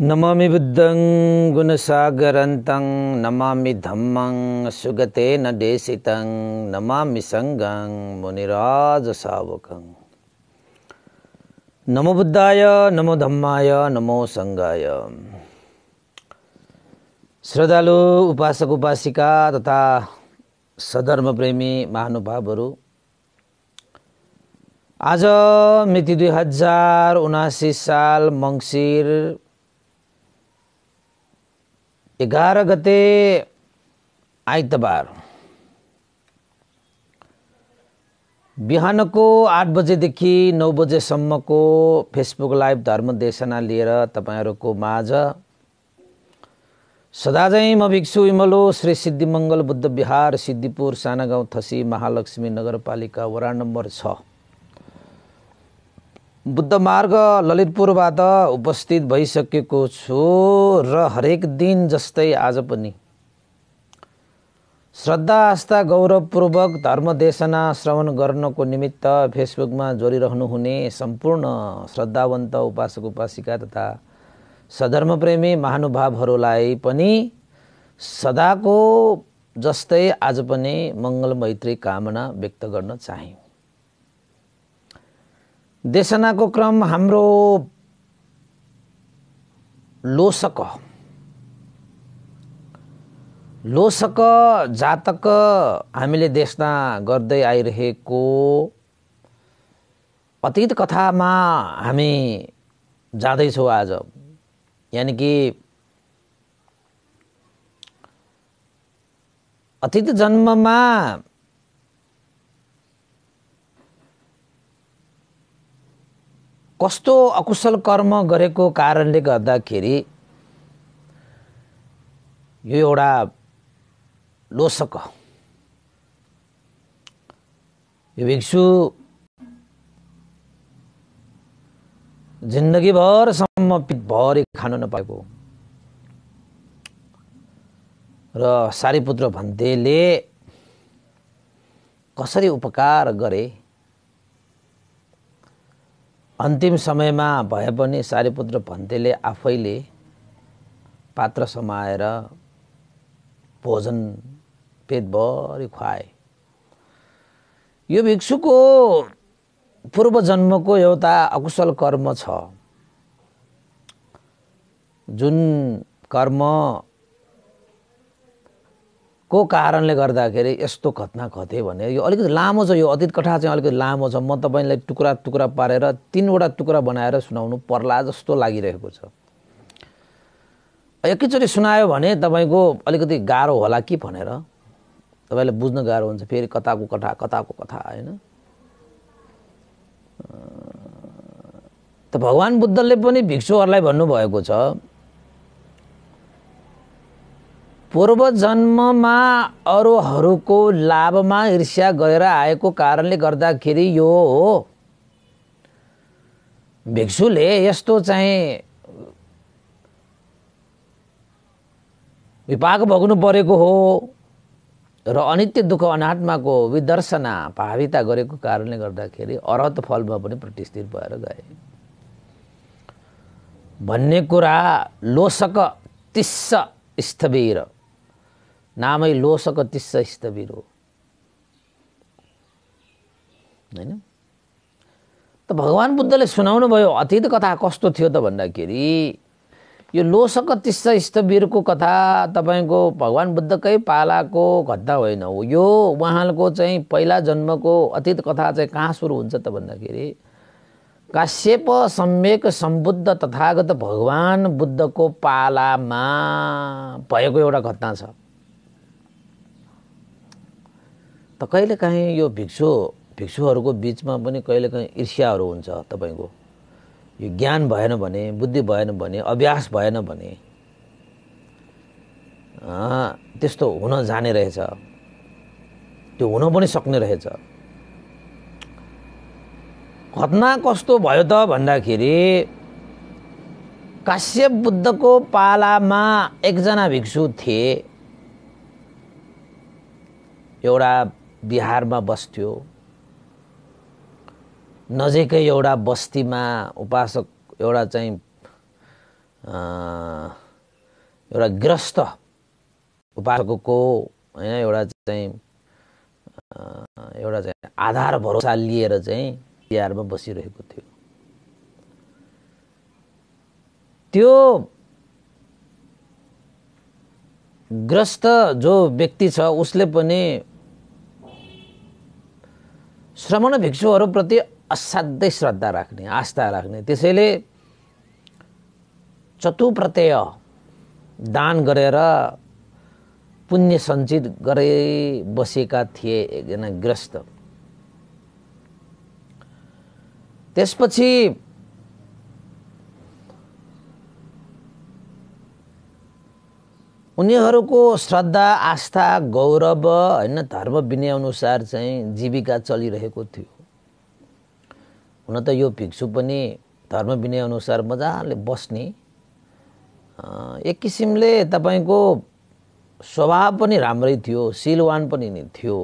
नमामि बुद्धं गुणसागरन्तं नमामि धम्मं सुगतेन देशितं नमामि सङ्गं मुनिराजसावकं नमो बुद्धाय नमो धम्माय नमो सङ्गाय श्रद्धालु उपासक उपासिका तथा सधर्मप्रेमी महानुभावहरू आज मिति दुई हजार उनासी साल मङ्सिर एघार गते आइतबार बिहानको आठ बजेदेखि नौ बजेसम्मको फेसबुक लाइभ धर्मदेशना लिएर तपाईँहरूको माझ सदाझै म भिक्षु इमलो श्री सिद्धिमङ्गल बुद्ध बिहार, सिद्धिपुर सानागाउँ थसी महालक्ष्मी नगरपालिका वडा नम्बर छ बुद्ध मार्ग ललितपुरबाट उपस्थित भइसकेको छु र हरेक दिन जस्तै आज पनि श्रद्धा आस्था गौरवपूर्वक धर्मदेशना श्रवण गर्नको निमित्त फेसबुकमा जोडिरहनुहुने सम्पूर्ण श्रद्धावन्त उपासक उपासिका तथा सधर्मप्रेमी महानुभावहरूलाई पनि सदाको जस्तै आज पनि मङ्गल मैत्री कामना व्यक्त गर्न चाहे देशनाको क्रम हाम्रो लोसक लोसक जातक हामीले देशना गर्दै आइरहेको अतीत कथामा हामी जाँदैछौँ आज यानि कि अतीत जन्ममा कस्तो अकुशल कर्म गरेको कारणले गर्दाखेरि यो एउटा लोसक यो भिक्षु जिन्दगीभरसम्म पितभरि खानु नपाएको र सारीपुत्र भन्देले कसरी उपकार गरे अन्तिम समयमा भए पनि सारीपुत्र भन्तेले आफैले पात्र समाएर भोजन पेटभरि खुवाए यो भिक्षुको पूर्वजन्मको एउटा अकुशल कर्म छ जुन कर्म को कारणले गर्दाखेरि यस्तो घटना घटे भने यो अलिकति लामो छ यो अतीत कथा चाहिँ अलिकति लामो छ म तपाईँलाई टुक्रा टुक्रा पारेर तिनवटा टुक्रा बनाएर सुनाउनु पर्ला जस्तो लागिरहेको छ एकैचोटि सुनायो भने तपाईँको अलिकति गाह्रो होला कि भनेर तपाईँले बुझ्न गाह्रो हुन्छ फेरि कताको कथा कताको कथा होइन त भगवान् बुद्धले पनि भिक्षुहरूलाई भन्नुभएको छ पूर्वजन्ममा अरूहरूको लाभमा ईर्ष्या गरेर आएको कारणले गर्दाखेरि यो हो भिक्षुले यस्तो चाहिँ विपाक भोग्नु परेको हो र अनित्य दुःख अनात्माको विदर्शना भाविता गरेको कारणले गर्दाखेरि अरहत फलमा पनि प्रतिष्ठित भएर गए भन्ने कुरा लोसक तिस्स स्थवीर नामै लोसक तिस्स बिरो होइन त भगवान् बुद्धले सुनाउनु भयो अतीत कथा कस्तो थियो त भन्दाखेरि यो लोसक तिस्स स्तवीरको कथा तपाईँको भगवान् बुद्धकै पालाको घटना होइन हो यो उहाँको चाहिँ पहिला जन्मको अतीत कथा चाहिँ कहाँ सुरु हुन्छ त भन्दाखेरि काश्यप सम्यक सम्बुद्ध तथागत भगवान् बुद्धको पालामा भएको एउटा घटना छ त कहिलेकाहीँ यो भिक्षु भिक्षुहरूको बिचमा पनि कहिलेकाहीँ ईर्ष्याहरू हुन्छ तपाईँको यो ज्ञान भएन भने बुद्धि भएन भने अभ्यास भएन भने त्यस्तो हुन जाने रहेछ त्यो हुन पनि सक्ने रहेछ घटना कस्तो भयो त भन्दाखेरि काश्यप बुद्धको पालामा एकजना भिक्षु थिए एउटा बिहारमा बस्थ्यो नजिकै एउटा बस्तीमा उपासक एउटा चाहिँ एउटा ग्रस्त उपासकको होइन एउटा चाहिँ एउटा चाहिँ आधार भरोसा लिएर चाहिँ बिहारमा बसिरहेको थियो त्यो ग्रस्त जो व्यक्ति छ उसले पनि श्रमण भिक्षुहरूप्रति असाध्यै श्रद्धा राख्ने आस्था राख्ने त्यसैले चतुप्रत्यय दान गरेर पुण्य सञ्चित गरे बसेका थिए एकजना ग्रस्त त्यसपछि उनीहरूको श्रद्धा आस्था गौरव होइन धर्म विनयअनुसार चाहिँ जीविका चलिरहेको थियो हुन त यो भिक्षु पनि धर्म विनयअनुसार मजाले बस्ने एक किसिमले तपाईँको स्वभाव पनि राम्रै थियो सिलवान पनि थियो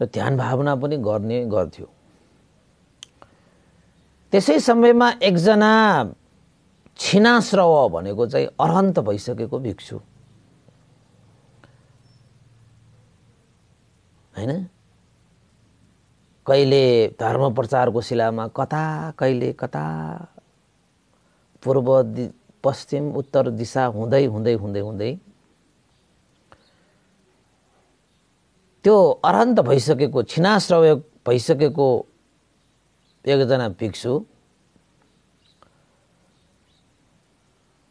र ध्यान भावना पनि गर्ने गर्थ्यो त्यसै समयमा एकजना छिनाश्रव भनेको चाहिँ अरहन्त भइसकेको भिक्षु होइन कहिले धर्म प्रचारको शिलामा कता कहिले कता पूर्व दि पश्चिम उत्तर दिशा हुँदै हुँदै हुँदै हुँदै त्यो अरहन्त भइसकेको छिनाश्रव भइसकेको एकजना भिक्षु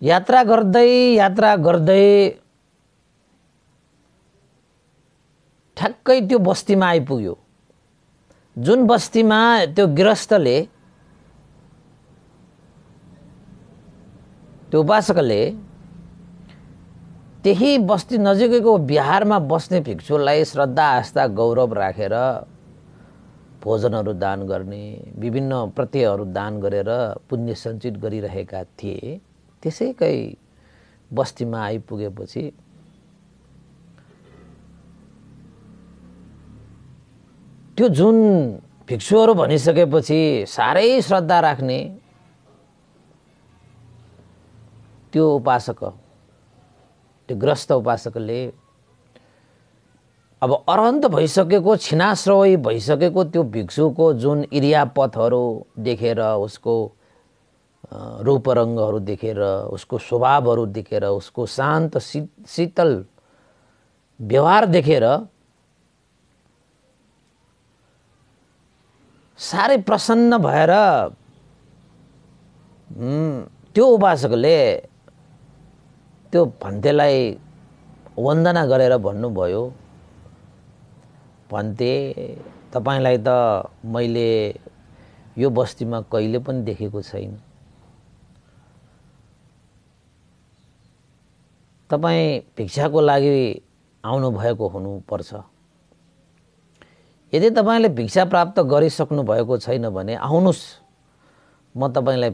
यात्रा गर्दै यात्रा गर्दै ठ्याक्कै त्यो बस्तीमा आइपुग्यो जुन बस्तीमा त्यो गृहस्थले त्यो उपासकले त्यही बस्ती नजिकैको बिहारमा बस्ने भिक्षुलाई श्रद्धा आस्था गौरव राखेर भोजनहरू दान गर्ने विभिन्न प्रत्ययहरू दान गरेर पुण्य सञ्चित गरिरहेका थिए त्यसैकै बस्तीमा आइपुगेपछि त्यो जुन भिक्षुहरू भनिसकेपछि साह्रै श्रद्धा राख्ने त्यो उपासक त्यो ग्रस्त उपासकले अब अरहन्त भइसकेको छिनाश्रोही भइसकेको त्यो भिक्षुको जुन इरियापथहरू देखेर उसको रूपरङ्गहरू देखेर उसको स्वभावहरू देखेर उसको शान्त शी शीतल व्यवहार देखेर साह्रै प्रसन्न भएर त्यो उपासकले त्यो भन्तेलाई वन्दना गरेर भन्नुभयो भन्ते तपाईँलाई त मैले यो बस्तीमा कहिले पनि देखेको छैन तपाईँ भिक्षाको लागि आउनुभएको हुनुपर्छ यदि तपाईँले भिक्षा प्राप्त गरिसक्नु भएको छैन भने आउनुहोस् म तपाईँलाई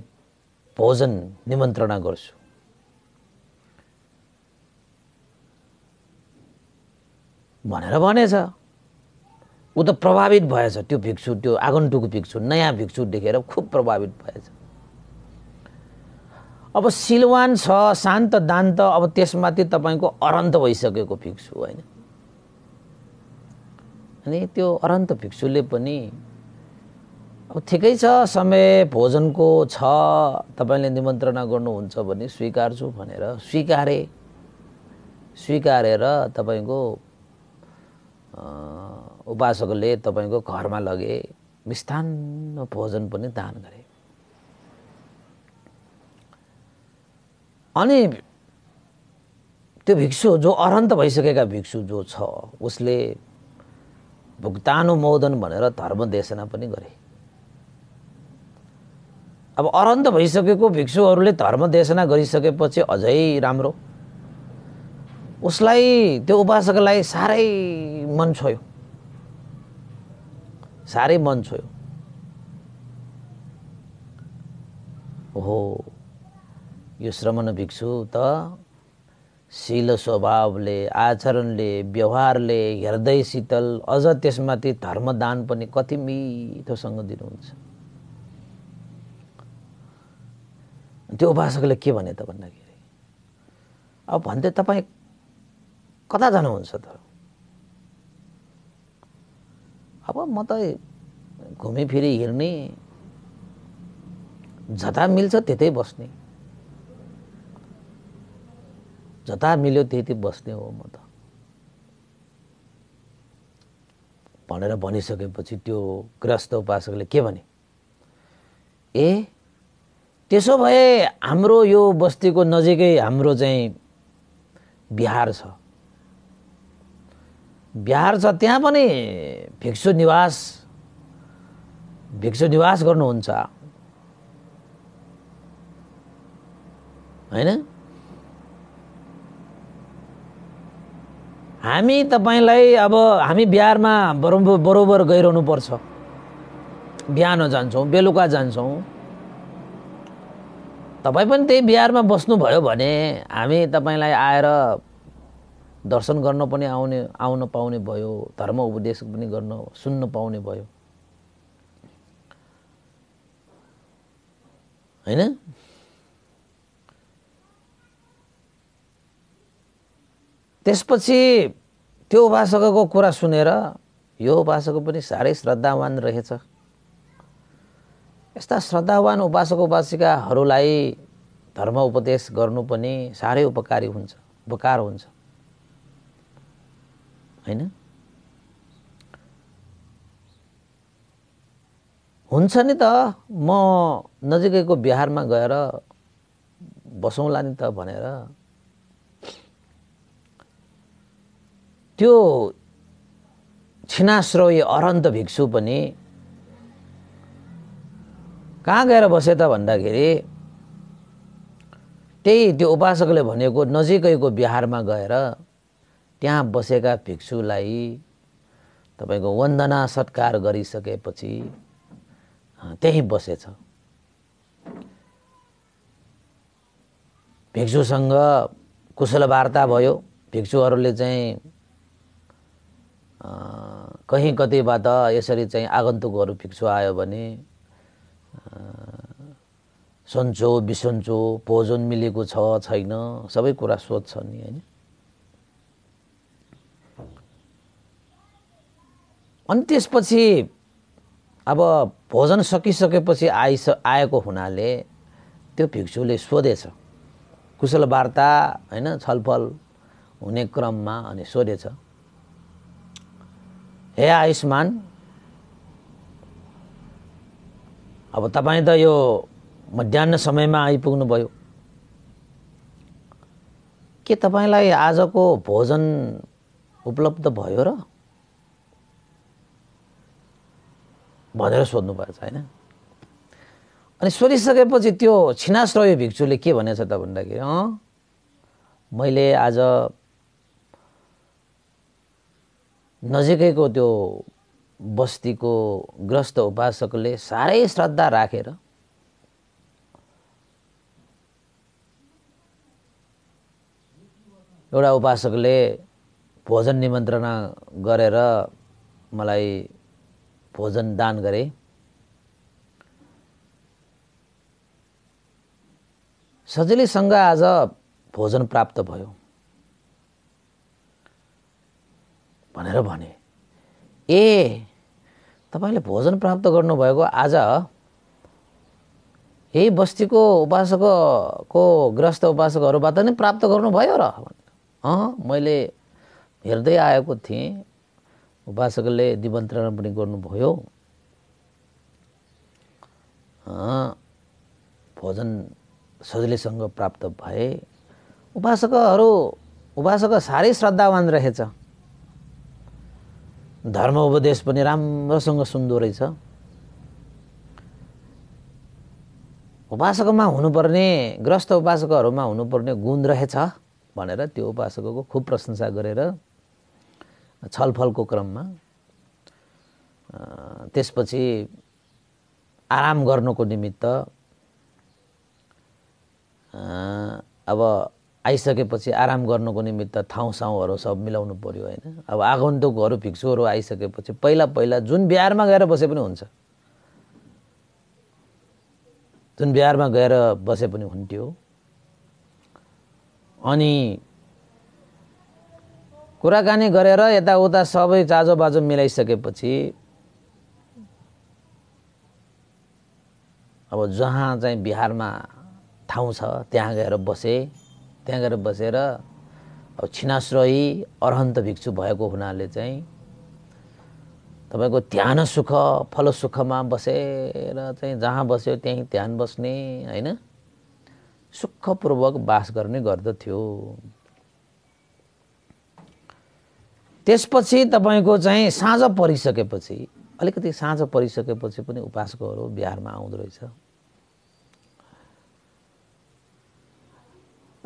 भोजन निमन्त्रणा गर्छु भनेर भनेछ ऊ त प्रभावित भएछ त्यो भिक्षु त्यो आगन्तुक भिक्षु नयाँ भिक्षु देखेर खुब प्रभावित भएछ अब सिलवान छ शान्त दान्त अब त्यसमाथि तपाईँको अरन्त भइसकेको भिक्षु होइन अनि त्यो अरन्त भिक्षुले पनि अब ठिकै छ समय भोजनको छ तपाईँले निमन्त्रणा गर्नुहुन्छ भने स्वीकार्छु भनेर स्वीकारे स्वीकारेर तपाईँको उपासकले तपाईँको घरमा लगे मिष्ठान्न भोजन पनि दान गरे अनि त्यो भिक्षु जो अरन्त भइसकेका भिक्षु जो छ उसले भुक्तानुमोदन भनेर धर्मदेशना पनि गरे अब अरन्त भइसकेको भिक्षुहरूले धर्मदेशना गरिसकेपछि अझै राम्रो उसलाई त्यो उपासकलाई साह्रै मन छोयो साह्रै मन छोयो हो यो श्रमण भिक्षु त शील स्वभावले आचरणले व्यवहारले हृदय शीतल अझ त्यसमाथि धर्मदान पनि कति मिठोसँग दिनुहुन्छ त्यो उपासकले के भने त भन्दाखेरि अब भन्दै तपाईँ कता जानुहुन्छ त अब म त घुमिफिरी हिँड्ने जता मिल्छ त्यतै बस्ने जता मिल्यो त्यति बस्ने हो म त भनेर भनिसकेपछि त्यो ग्रस्त उपासकले के भने ए त्यसो भए हाम्रो यो बस्तीको नजिकै हाम्रो चाहिँ बिहार छ बिहार छ त्यहाँ पनि भिक्षु निवास भिक्षु निवास गर्नुहुन्छ होइन हामी तपाईँलाई अब हामी बिहारमा बरोबर बरोबर गइरहनु पर्छ बिहान जान्छौँ बेलुका जान्छौँ तपाईँ पनि त्यही बिहारमा बस्नुभयो भने हामी तपाईँलाई आएर दर्शन गर्न पनि आउने आउन पाउने भयो धर्म उपदेश पनि गर्न सुन्न पाउने भयो होइन त्यसपछि त्यो उपासकको कुरा सुनेर यो उपासक पनि साह्रै श्रद्धावान रहेछ यस्ता श्रद्धावान उपासक उपासिकाहरूलाई धर्म उपदेश गर्नु पनि साह्रै उपकारी हुन्छ उपकार हुन्छ होइन हुन्छ नि त म नजिकैको बिहारमा गएर बसौँला नि त भनेर त्यो छिनाश्रोय अरन्त भिक्षु पनि कहाँ गएर बसे त भन्दाखेरि त्यही त्यो उपासकले भनेको नजिकैको बिहारमा गएर त्यहाँ बसेका भिक्षुलाई तपाईँको वन्दना सत्कार गरिसकेपछि त्यहीँ बसेछ भिक्षुसँग कुशल वार्ता भयो भिक्षुहरूले चाहिँ कहीँ कतैबाट यसरी चाहिँ आगन्तुकहरू भिक्षु आयो भने सन्चो बिसन्चो भोजन मिलेको छ छैन सबै कुरा सोध्छ नि होइन अनि त्यसपछि अब भोजन सकिसकेपछि आइस आएको हुनाले त्यो भिक्षुले सोधेछ कुशल वार्ता होइन छलफल हुने क्रममा अनि सोधेछ हे आयुष्मान अब तपाईँ त यो मध्याह समयमा आइपुग्नुभयो के तपाईँलाई आजको भोजन उपलब्ध भयो र भनेर सोध्नुपर्छ होइन अनि सोधिसकेपछि त्यो छिनास रह्यो भिक्षुले के भनेछ त भन्दाखेरि अँ मैले आज नजिकैको त्यो बस्तीको ग्रस्त उपासकले साह्रै श्रद्धा राखेर रा। एउटा उपासकले भोजन निमन्त्रणा गरेर मलाई भोजन दान गरे सजिलैसँग आज भोजन प्राप्त भयो भनेर भने ए तपाईँले भोजन प्राप्त गर्नुभएको आज यही बस्तीको उपासकको ग्रस्त उपासकहरूबाट नै प्राप्त गर्नुभयो र अँ मैले हेर्दै आएको थिएँ उपासकले दिवन्तरण पनि गर्नुभयो भोजन सजिलैसँग प्राप्त भए उपासकहरू उपासक साह्रै श्रद्धावान रहेछ धर्म उपदेश पनि राम्रोसँग सुन्दो रहेछ उपासकमा हुनुपर्ने ग्रस्त उपासकहरूमा हुनुपर्ने गुण रहेछ भनेर त्यो उपासकको खुब प्रशंसा गरेर छलफलको क्रममा त्यसपछि आराम गर्नुको निमित्त अब आइसकेपछि आराम गर्नुको निमित्त ठाउँ साउँहरू सब मिलाउनु पऱ्यो होइन अब आगन्तुकहरू भिक्षुहरू आइसकेपछि पहिला पहिला जुन बिहारमा गएर बसे पनि हुन्छ जुन बिहारमा गएर बसे पनि हुन्थ्यो अनि कुराकानी गरेर यताउता सबै चाजोबाजो मिलाइसकेपछि अब जहाँ चाहिँ बिहारमा ठाउँ छ त्यहाँ गएर बसेँ त्यहाँ गएर बसेर अब छिनाश्रयी अरहन्त भिक्षु भएको हुनाले चाहिँ तपाईँको ध्यान सुख फल सुखमा बसेर चाहिँ जहाँ बस्यो त्यहीँ ध्यान बस्ने होइन सुखपूर्वक बास गर्ने गर्दथ्यो त्यसपछि तपाईँको चाहिँ साँझ परिसकेपछि अलिकति साँझ परिसकेपछि पनि उपासकोहरू बिहारमा आउँदो रहेछ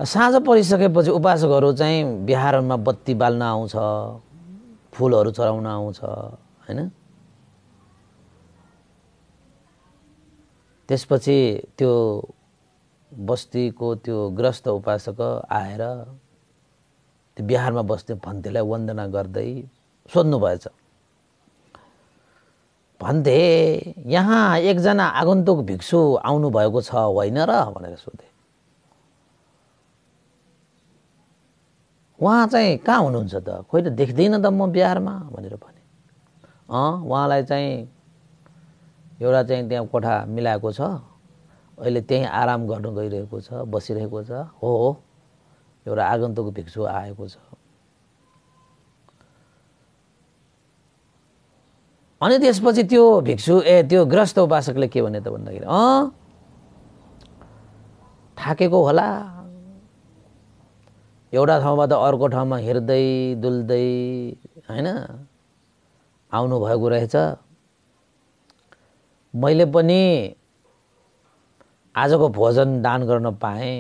साँझ परिसकेपछि उपासकहरू चाहिँ बिहारमा बत्ती बाल्न आउँछ फुलहरू चढाउन आउँछ होइन त्यसपछि त्यो बस्तीको त्यो ग्रस्त उपासक आएर त्यो बिहारमा बस्ने भन्तेलाई वन्दना गर्दै सोध्नुभएछ भन्थे यहाँ एकजना आगन्तुक भिक्षु आउनुभएको छ होइन र भनेर सोधेँ उहाँ चाहिँ कहाँ हुनुहुन्छ त खोइ त देख्दिनँ त म बिहारमा भनेर भने अँ उहाँलाई चाहिँ एउटा चाहिँ त्यहाँ कोठा मिलाएको छ अहिले त्यहीँ आराम गर्नु गइरहेको छ बसिरहेको छ हो हो एउटा आगन्तुक भिक्षु आएको छ अनि त्यसपछि त्यो भिक्षु ए त्यो ग्रस्त उपासकले के भने त भन्दाखेरि अँ थाकेको होला एउटा ठाउँबाट अर्को ठाउँमा हिँड्दै डुल्दै होइन आउनुभएको रहेछ मैले पनि आजको भोजन दान गर्न पाएँ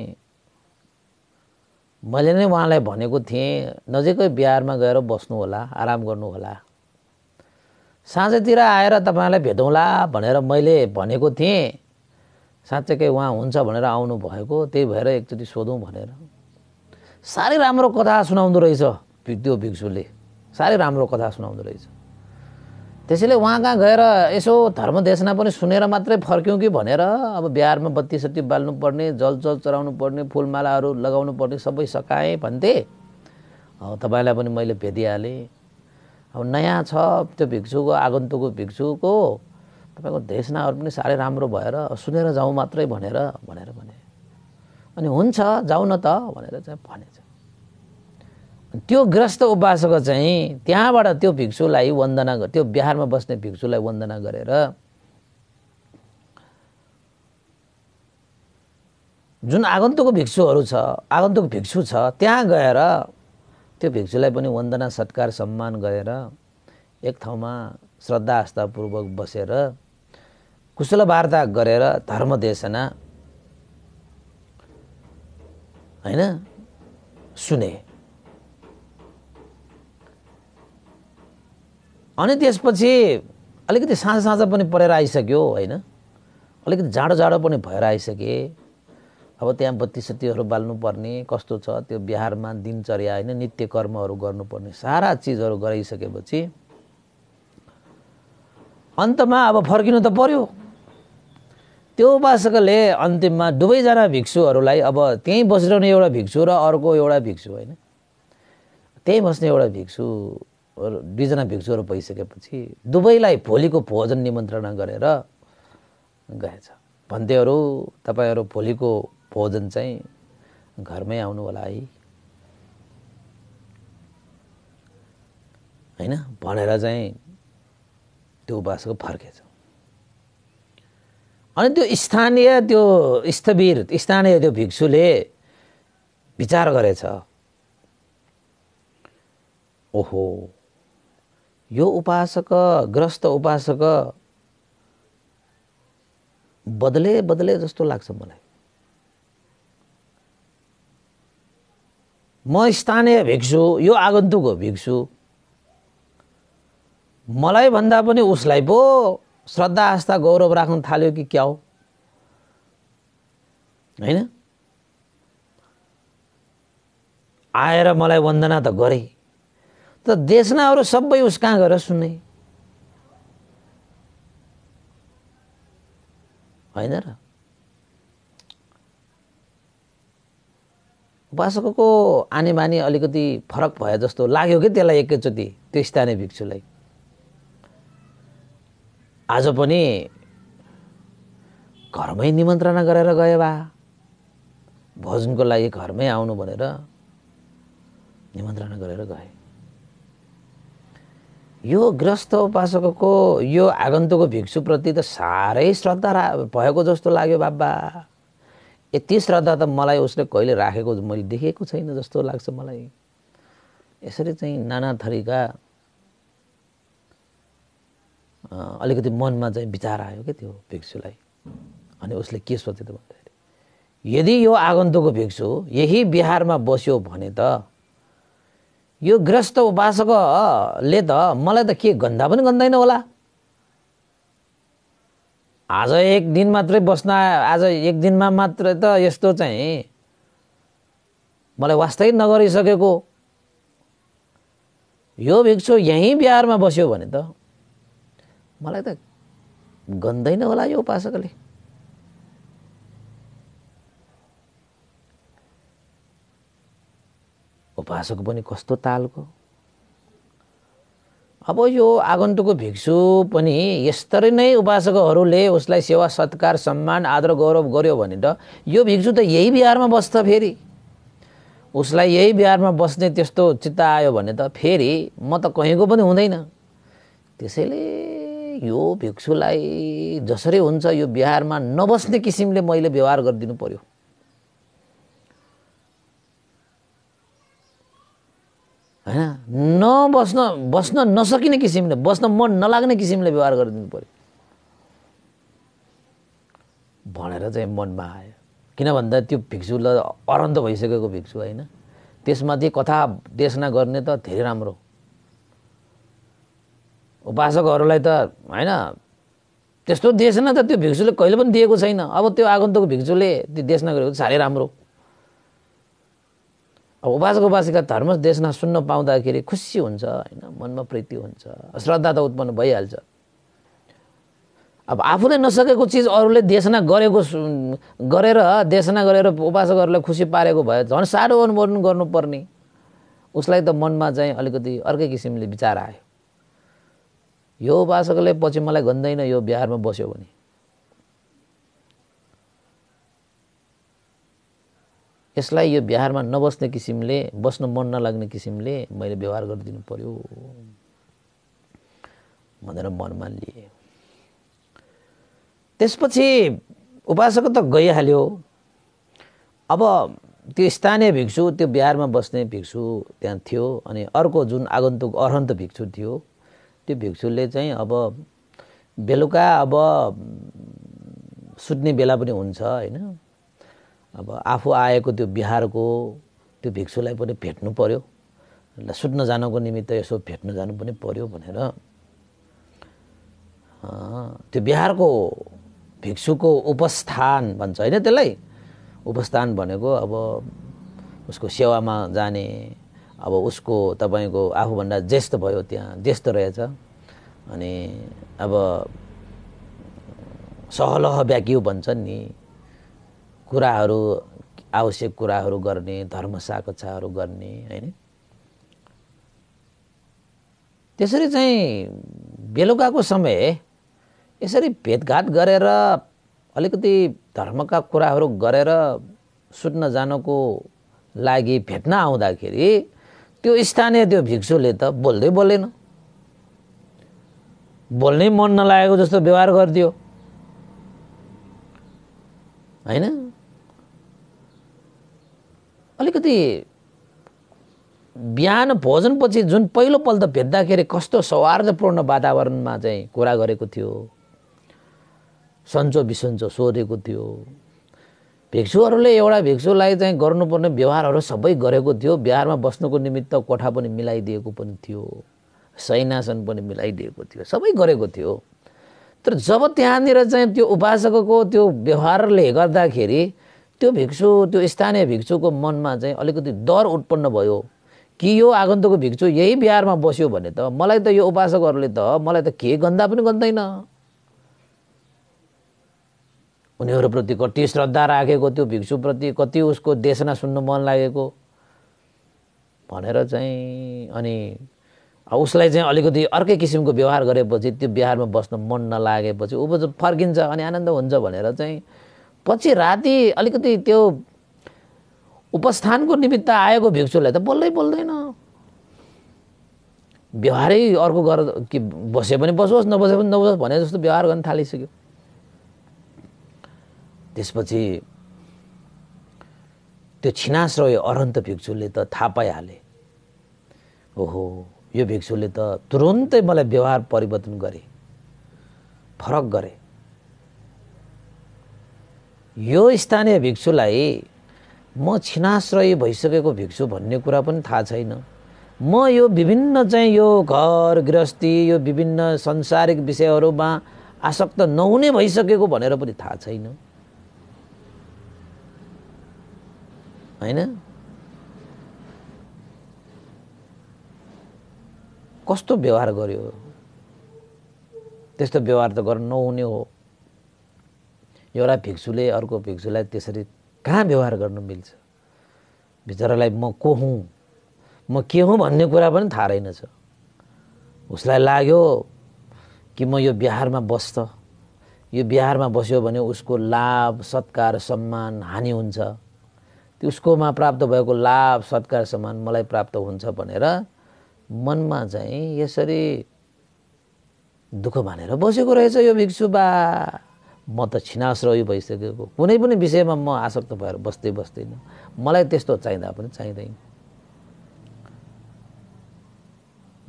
मैले नै उहाँलाई भनेको थिएँ नजिकै बिहारमा गएर बस्नु होला आराम गर्नु होला साँझतिर आएर तपाईँलाई भेटौँला भनेर मैले भनेको थिएँ साँच्चैकै उहाँ हुन्छ भनेर आउनुभएको त्यही भएर एकचोटि सोधौँ भनेर साह्रै राम्रो कथा सुनाउँदो रहेछ त्यो भिक्षुले साह्रै राम्रो कथा सुनाउँदो रहेछ त्यसैले उहाँ कहाँ गएर यसो धर्मदेशना पनि सुनेर मात्रै फर्क्यौँ कि भनेर अब बिहारमा बत्ती सत्ती बाल्नुपर्ने जल जल चढाउनु पर्ने फुलमालाहरू लगाउनु पर्ने सबै सकाएँ भन्थे तपाईँलाई पनि मैले भेटिहालेँ अब नयाँ छ त्यो भिक्षुको आगन्तुको भिक्षुको तपाईँको देशनाहरू पनि साह्रै राम्रो भएर सुनेर जाउँ मात्रै भनेर भनेर भने अनि हुन्छ जाउँ न त भनेर चाहिँ भनेछ त्यो ग्रस्त उपासक चाहिँ त्यहाँबाट त्यो भिक्षुलाई वन्दना त्यो बिहारमा बस्ने भिक्षुलाई वन्दना गरेर जुन आगन्तुक भिक्षुहरू छ आगन्तुक भिक्षु छ त्यहाँ गएर त्यो भिक्षुलाई पनि वन्दना सत्कार सम्मान गरेर एक ठाउँमा श्रद्धा आस्थापूर्वक बसेर कुशल वार्ता गरेर धर्मदेशना होइन सुने अनि त्यसपछि अलिकति साँझ साँझ पनि परेर आइसक्यो होइन अलिकति जाडो जाडो पनि भएर आइसके अब त्यहाँ बत्ती सत्तीहरू बाल्नुपर्ने कस्तो छ त्यो बिहारमा दिनचर्या होइन नित्य कर्महरू गर्नुपर्ने सारा चिजहरू गराइसकेपछि अन्तमा अब फर्किनु त पर्यो त्यो उपासकले अन्तिममा दुवैजना भिक्षुहरूलाई अब त्यहीँ बसिरहने एउटा भिक्षु र अर्को एउटा भिक्षु होइन त्यहीँ बस्ने एउटा भिक्षु दुईजना भिक्षुहरू भइसकेपछि दुवैलाई भोलिको भोजन निमन्त्रणा गरेर गएछ भन्दैहरू तपाईँहरू भोलिको भोजन चाहिँ घरमै आउनु होला है होइन भनेर चाहिँ त्यो उपासको फर्केछ अनि त्यो स्थानीय त्यो स्थवीर स्थानीय त्यो भिक्षुले विचार गरेछ ओहो यो उपासक ग्रस्त उपासक बदले बदले जस्तो लाग्छ मलाई म स्थानीय भिक्षु यो आगन्तुक हो भिक्षु मलाई भन्दा पनि उसलाई पो श्रद्धा आस्था गौरव राख्न थाल्यो कि क्या हो होइन आएर मलाई वन्दना त गरे त देशनाहरू सबै उस कहाँ गएर सुने होइन र उपासकको आनी बानी अलिकति फरक भयो जस्तो लाग्यो कि त्यसलाई एकैचोटि त्यो स्थानीय भिक्षुलाई आज पनि घरमै निमन्त्रणा गरेर गयो बा भोजनको लागि घरमै आउनु भनेर निमन्त्रणा गरेर गए यो गृहस्थ उपासकको यो आगन्तुकको भिक्षुप्रति त साह्रै श्रद्धा रा भएको जस्तो लाग्यो बाबा यति श्रद्धा त मलाई उसले कहिले राखेको मैले देखेको छैन जस्तो लाग्छ मलाई यसरी चाहिँ नाना थरीका अलिकति मनमा चाहिँ विचार आयो क्या त्यो भिक्षुलाई अनि उसले के सोचे त भन्दाखेरि यदि यो आगन्तुको भिक्षु यही बिहारमा बस्यो भने त यो ग्रस्त उपासकले त मलाई त के गन्दा पनि गन्दैन होला आज एक दिन मात्रै बस्न आज एक दिनमा मात्र त यस्तो चाहिँ मलाई वास्तै नगरिसकेको यो भिक्षु यहीँ बिहारमा बस्यो भने त मलाई त गन्दैन होला यो उपासकले उपासक पनि कस्तो तालको अब यो आगन्तुको भिक्षु पनि यस्तरी नै उपासकहरूले उसलाई सेवा सत्कार सम्मान आदर गौरव गर्यो भने त यो भिक्षु त यही बिहारमा बस्छ फेरि उसलाई यही बिहारमा बस्ने त्यस्तो चित्त आयो भने त फेरि म त कहीँको पनि हुँदैन त्यसैले यो भिक्षुलाई जसरी हुन्छ यो बिहारमा नबस्ने किसिमले मैले व्यवहार गरिदिनु पर्यो होइन नबस्न बस्न नसकिने किसिमले बस्न मन नलाग्ने किसिमले व्यवहार गरिदिनु पर्यो भनेर चाहिँ मनमा आयो किन भन्दा त्यो भिक्षुलाई अरन्त भइसकेको भिक्षु होइन त्यसमाथि कथा देशना गर्ने त धेरै राम्रो हो उपासकहरूलाई त होइन त्यस्तो देशना त त्यो भिक्षुले कहिले पनि दिएको छैन अब त्यो आगन्तुक भिक्षुले त्यो देशना गरेको साह्रै राम्रो अब उपासक उपासिका धर्म देशना सुन्न पाउँदाखेरि खुसी हुन्छ होइन मनमा प्रीति हुन्छ श्रद्धा त उत्पन्न भइहाल्छ अब आफूले नसकेको चिज अरूले देशना गरेको गरेर देशना गरेर उपासकहरूलाई खुसी पारेको भए झन् साह्रो अनुमोदन गर्नुपर्ने उसलाई त मनमा चाहिँ अलिकति अर्कै किसिमले विचार आयो यो उपासकले पछि मलाई गन्दैन यो बिहारमा बस्यो भने यसलाई यो बिहारमा नबस्ने किसिमले बस्न मन नलाग्ने किसिमले मैले व्यवहार गरिदिनु पर्यो भनेर मनमा लिएँ त्यसपछि उपासक त गइहाल्यो अब त्यो स्थानीय भिक्षु त्यो बिहारमा बस्ने भिक्षु त्यहाँ थियो अनि अर्को जुन आगन्तुक अरहन्त भिक्षु थियो त्यो भिक्षुले चाहिँ अब बेलुका अब सुत्ने बेला पनि हुन्छ होइन अब आफू आएको त्यो बिहारको त्यो भिक्षुलाई पनि भेट्नु पऱ्यो सुत्न जानको निमित्त यसो भेट्न जानु पनि पऱ्यो भनेर त्यो बिहारको भिक्षुको उपस्थान भन्छ होइन त्यसलाई उपस्थान भनेको अब उसको सेवामा जाने अब उसको तपाईँको आफूभन्दा ज्येष्ठ भयो त्यहाँ ज्येष्ठ रहेछ अनि अब सहलह ब्याकियो भन्छन् नि कुराहरू आवश्यक कुराहरू गर्ने धर्म साकक्षाहरू गर्ने होइन त्यसरी चाहिँ बेलुकाको समय यसरी भेटघाट गरेर अलिकति धर्मका कुराहरू गरेर सुत्न जानको लागि भेट्न आउँदाखेरि त्यो स्थानीय त्यो भिक्षुले त बोल्दै बोलेन बोल्नै मन नलागेको जस्तो व्यवहार गरिदियो होइन अलिकति बिहान भोजनपछि जुन पहिलोपल्ट भेट्दाखेरि कस्तो सौहार्दपूर्ण वातावरणमा चाहिँ कुरा गरेको थियो सन्चो बिसन्चो सोधेको थियो भिक्षुहरूले एउटा भिक्षुलाई चाहिँ गर्नुपर्ने व्यवहारहरू सबै गरेको थियो बिहारमा बस्नुको निमित्त कोठा पनि मिलाइदिएको पनि थियो सैनासन पनि मिलाइदिएको थियो सबै गरेको थियो तर जब त्यहाँनिर चाहिँ त्यो उपासकको त्यो व्यवहारले गर्दाखेरि त्यो भिक्षु त्यो स्थानीय भिक्षुको मनमा चाहिँ अलिकति डर उत्पन्न भयो कि यो आगन्तुकको भिक्षु यही बिहारमा बस्यो भने त मलाई त यो उपासकहरूले त मलाई त के गन्दा पनि गन्दैन उनीहरूप्रति कति श्रद्धा राखेको त्यो भिक्षुप्रति कति उसको देशना सुन्नु मन लागेको भनेर चाहिँ अनि उसलाई चाहिँ अलिकति अर्कै किसिमको व्यवहार गरेपछि त्यो बिहारमा बस्न मन नलागेपछि ऊ फर्किन्छ अनि आनन्द हुन्छ भनेर चाहिँ पछि राति अलिकति त्यो उपस्थानको निमित्त आएको भिक्षुलाई त बोल्दै बोल्दैन व्यवहारै अर्को गर कि बसे पनि बसोस् नबसे पनि नबसोस् भने जस्तो व्यवहार गर्न थालिसक्यो त्यसपछि त्यो छिनास रह्यो अरन्त भिक्षुले त थाहा पाइहाले ओहो यो भिक्षुले त तुरुन्तै मलाई व्यवहार परिवर्तन गरे फरक गरे यो स्थानीय भिक्षुलाई म छिनाश्रय भइसकेको भिक्षु भन्ने कुरा पनि थाहा छैन म यो विभिन्न चाहिँ यो घर गृहस्थी यो विभिन्न संसारिक विषयहरूमा आसक्त नहुने भइसकेको भनेर पनि थाहा छैन होइन कस्तो व्यवहार गर्यो त्यस्तो व्यवहार त गर्नु नहुने हो एउटा भिक्षुले अर्को भिक्षुलाई त्यसरी कहाँ व्यवहार गर्नु मिल्छ बिचरालाई म को हुँ म के हुँ भन्ने कुरा पनि थाहा रहेनछ उसलाई लाग्यो कि म यो बिहारमा बस्छ यो बिहारमा बस्यो भने उसको लाभ सत्कार सम्मान हानि हुन्छ त्यसकोमा प्राप्त भएको लाभ सत्कार सम्मान मलाई प्राप्त हुन्छ भनेर मनमा चाहिँ यसरी दुःख मानेर बसेको रहेछ यो भिक्षु बा म त छिनाश्रयी भइसकेको कुनै पनि विषयमा म आसक्त भएर बस्दै बस्दिनँ मलाई त्यस्तो चाहिँदा पनि चाहिँदैन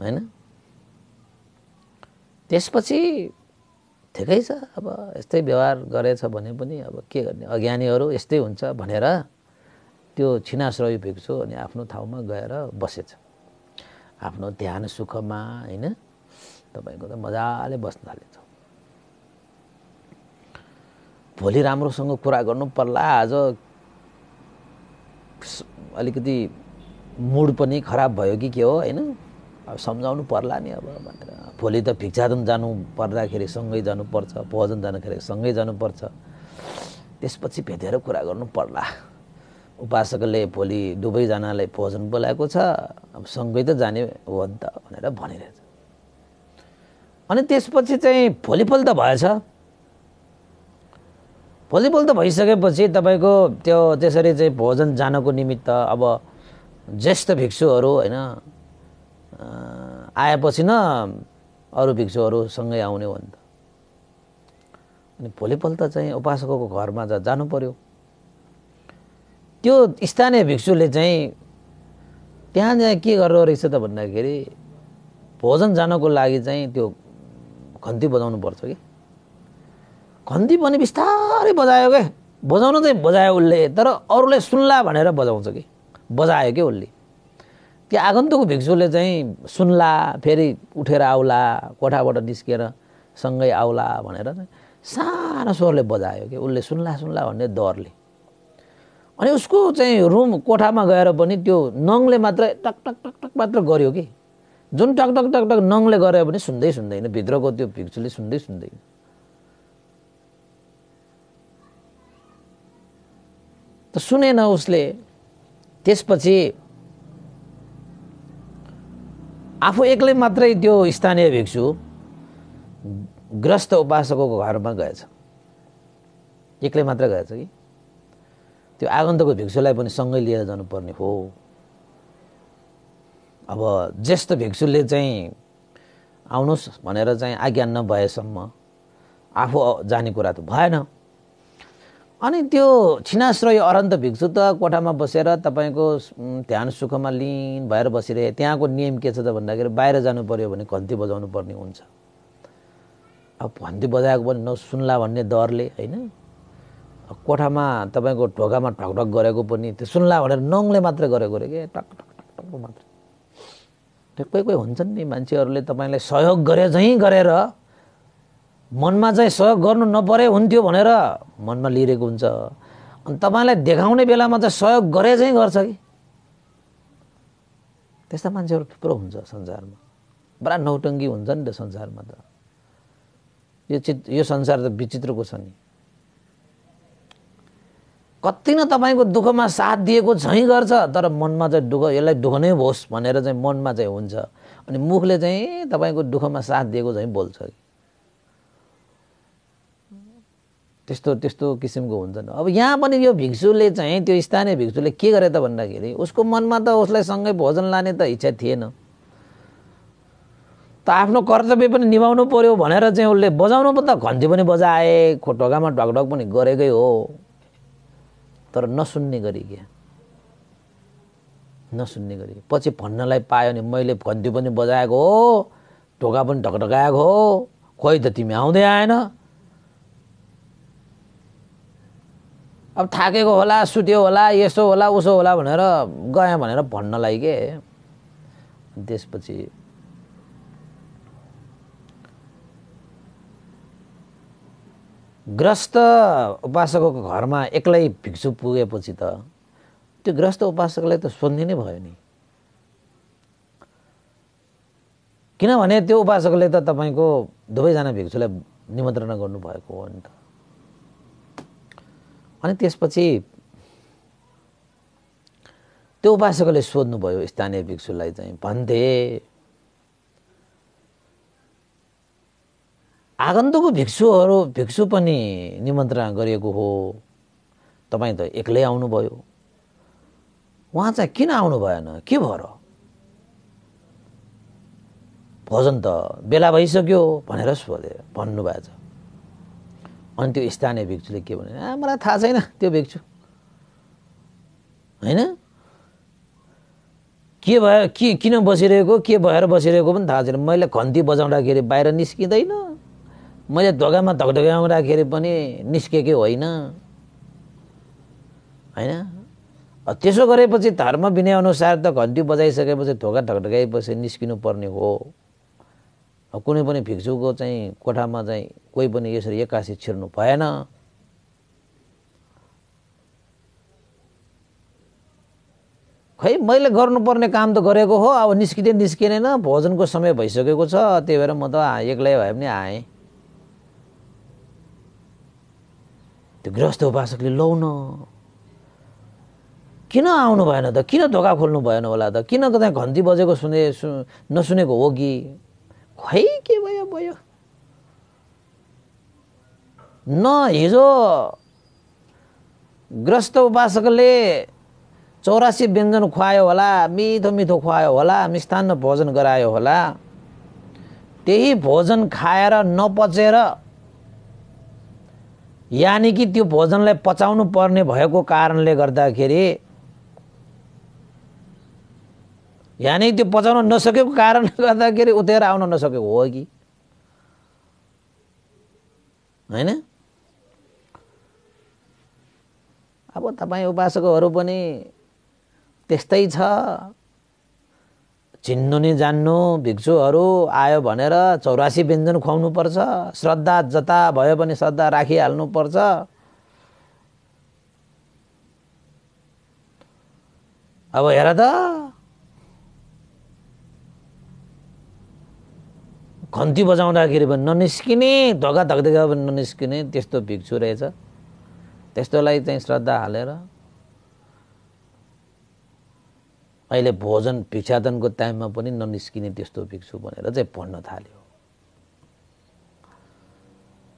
होइन त्यसपछि ठिकै छ अब यस्तै व्यवहार गरेछ भने पनि अब के गर्ने अज्ञानीहरू यस्तै हुन्छ भनेर त्यो छिनास भिक्षु अनि आफ्नो ठाउँमा गएर बसेछ आफ्नो ध्यान सुखमा होइन तपाईँको त मजाले बस्न थालेछ भोलि राम्रोसँग कुरा गर्नु पर्ला आज अलिकति मुड पनि खराब भयो कि के हो होइन अब सम्झाउनु पर्ला नि अब भनेर भोलि त भिक्षादन जानु पर्दाखेरि सँगै जानुपर्छ भोजन जाँदाखेरि सँगै जानुपर्छ त्यसपछि भेटेर कुरा गर्नु पर्ला उपासकले भोलि दुवैजनालाई भोजन बोलाएको छ अब सँगै त जाने हो नि त भनेर भनिरहेछ अनि त्यसपछि चाहिँ भोलिपल त भएछ भोलिपल त भइसकेपछि तपाईँको त्यो त्यसरी चाहिँ भोजन जानको निमित्त अब ज्येष्ठ भिक्षुहरू होइन आएपछि न अरू भिक्षुहरू सँगै आउने हो नि त अनि भोलिपल्ट चाहिँ उपासकको घरमा जानु पर्यो त्यो स्थानीय भिक्षुले चाहिँ त्यहाँ चाहिँ के गर्नु रहेछ त भन्दाखेरि भोजन जानको लागि चाहिँ त्यो खन्ती बजाउनु पर्छ कि खन्ती पनि बिस्तारै बजायो क्या बजाउनु चाहिँ बजायो उसले तर अरूले सुन्ला भनेर बजाउँछ कि बजायो क्या उसले त्यो आगन्तुक भिक्षुले चाहिँ सुन्ला फेरि उठेर आउला कोठाबाट निस्किएर सँगै आउला भनेर सानो स्वरले बजायो कि उसले सुन्ला सुन्ला भन्ने डरले अनि उसको चाहिँ रुम कोठामा गएर पनि त्यो नङले मात्र टक टक टक टक मात्र गऱ्यो कि जुन टक टक टक टक नङले गऱ्यो भने सुन्दै सुन्दैन भित्रको त्यो भिक्षुले सुन्दै सुन्दैन त सुनेन उसले त्यसपछि आफू एक्लै मात्रै त्यो स्थानीय भिक्षु ग्रस्त उपासकको घरमा गएछ एक्लै मात्र गएछ कि त्यो आगन्तको भिक्षुलाई पनि सँगै लिएर जानुपर्ने हो अब ज्येष्ठ भिक्षुले चाहिँ आउनुहोस् भनेर चाहिँ आज्ञा नभएसम्म आफू जाने कुरा त भएन अनि त्यो छिनाश्रय अरन्त भिक्षु त कोठामा बसेर तपाईँको ध्यान सुखमा लिन भएर बसिरहे त्यहाँको नियम के छ त भन्दाखेरि बाहिर जानु पर्यो भने घन्ती बजाउनु पर्ने हुन्छ अब घन्ती बजाएको पनि नसुन्ला भन्ने डरले होइन कोठामा तपाईँको ढोकामा ढकढक गरेको पनि त्यो सुन्ला भनेर नङले मात्र गरेको अरे के टक टक मात्र त्यो कोही कोही हुन्छन् नि मान्छेहरूले तपाईँलाई सहयोग गरे चाहिँ गरेर मनमा चाहिँ सहयोग गर्नु नपरे हुन्थ्यो भनेर मनमा लिइरहेको हुन्छ अनि तपाईँलाई देखाउने बेलामा चाहिँ सहयोग गरे चाहिँ गर्छ कि त्यस्ता मान्छेहरू थुप्रो हुन्छ संसारमा बडा नौटङ्गी हुन्छ नि त संसारमा त यो चित यो संसार त विचित्रको छ नि कति न तपाईँको दुःखमा साथ दिएको झैँ गर्छ तर मनमा चाहिँ दुःख यसलाई दुःख नै होस् भनेर चाहिँ मनमा चाहिँ हुन्छ अनि मुखले चाहिँ तपाईँको दुःखमा साथ दिएको झैँ बोल्छ कि त्यस्तो त्यस्तो किसिमको हुन्छ नि अब यहाँ पनि यो भिक्षुले चाहिँ त्यो स्थानीय भिक्षुले के गरे त भन्दाखेरि उसको मनमा त उसलाई सँगै भोजन लाने त इच्छा थिएन त आफ्नो कर्तव्य पनि निभाउनु पऱ्यो भनेर चाहिँ उसले बजाउनु पनि त घन्टी पनि बजाए ढोकामा ढकढक पनि गरेकै हो तर नसुन्ने गरी क्या नसुन्ने गरी पछि भन्नलाई पायो भने मैले घन्ती पनि बजाएको हो ढोका पनि ढकढकाएको हो खोइ त तिमी आउँदै आएन अब थाकेको होला सुत्यो होला यसो होला उसो होला भनेर गएँ भनेर भन्नलाई के त्यसपछि ग्रस्त उपासकको घरमा एक्लै भिक्षु पुगेपछि त त्यो ग्रस्त उपासकलाई त सोध्ने नै भयो नि किनभने त्यो उपासकले त तपाईँको दुवैजना भिक्षुलाई निमन्त्रणा गर्नुभएको हो नि त अनि त्यसपछि त्यो उपासकले सोध्नुभयो स्थानीय भिक्षुलाई चाहिँ भन्थे आगन्तुक भिक्षुहरू भिक्षु पनि निमन्त्रणा गरिएको हो तपाईँ त एक्लै आउनुभयो उहाँ चाहिँ किन आउनु भएन के भयो र भोजन त बेला भइसक्यो भनेर सोधे भन्नुभएछ अनि त्यो स्थानीय भिक्षुले के भने मलाई थाहा छैन त्यो भिक्षु होइन के भयो के किन बसिरहेको के भएर बसिरहेको पनि थाहा छैन मैले खन्ती बजाउँदाखेरि बाहिर निस्किँदैन मैले ढोकामा धकढकामा पनि निस्केकै होइन होइन त्यसो गरेपछि धर्म अनुसार त घन्टी बजाइसकेपछि ढोका ढकढकाएपछि निस्किनु पर्ने हो कुनै पनि भिक्षुको चाहिँ कोठामा चाहिँ कोही पनि यसरी एक्कासी छिर्नु भएन खै मैले गर्नुपर्ने काम त गरेको हो अब निस्किँदै निस्किँदैन भोजनको समय भइसकेको छ त्यही भएर म त एक्लै भए पनि आएँ त्यो गृहस्थ उपासकले लौन किन आउनु भएन त किन धोका खोल्नु भएन होला त किन कतै घन्ती बजेको सुने सु नसुनेको हो कि खै के भयो भयो न हिजो ग्रस्त उपासकले चौरासी व्यञ्जन खुवायो होला मिठो मिठो खुवायो होला मिष्ठान्न भोजन गरायो होला त्यही भोजन खाएर नपचेर यानि कि त्यो भोजनलाई पचाउनु पर्ने भएको कारणले गर्दाखेरि यानि त्यो पचाउन नसकेको कारणले गर्दाखेरि उतेर आउन नसकेको हो कि होइन अब तपाईँ उपासकहरू पनि त्यस्तै छ चिन्नु नि जान्नु भिक्षुहरू आयो भनेर चौरासी व्यञ्जन पर्छ श्रद्धा जता भयो भने श्रद्धा राखिहाल्नुपर्छ अब हेर त खन्ती बजाउँदाखेरि पनि ननिस्किने धोका धकधका पनि ननिस्किने त्यस्तो भिक्षु रहेछ त्यस्तोलाई चाहिँ श्रद्धा हालेर अहिले भोजन भिक्षादनको टाइममा पनि ननिस्किने त्यस्तो भिक्षु भनेर चाहिँ भन्न थाल्यो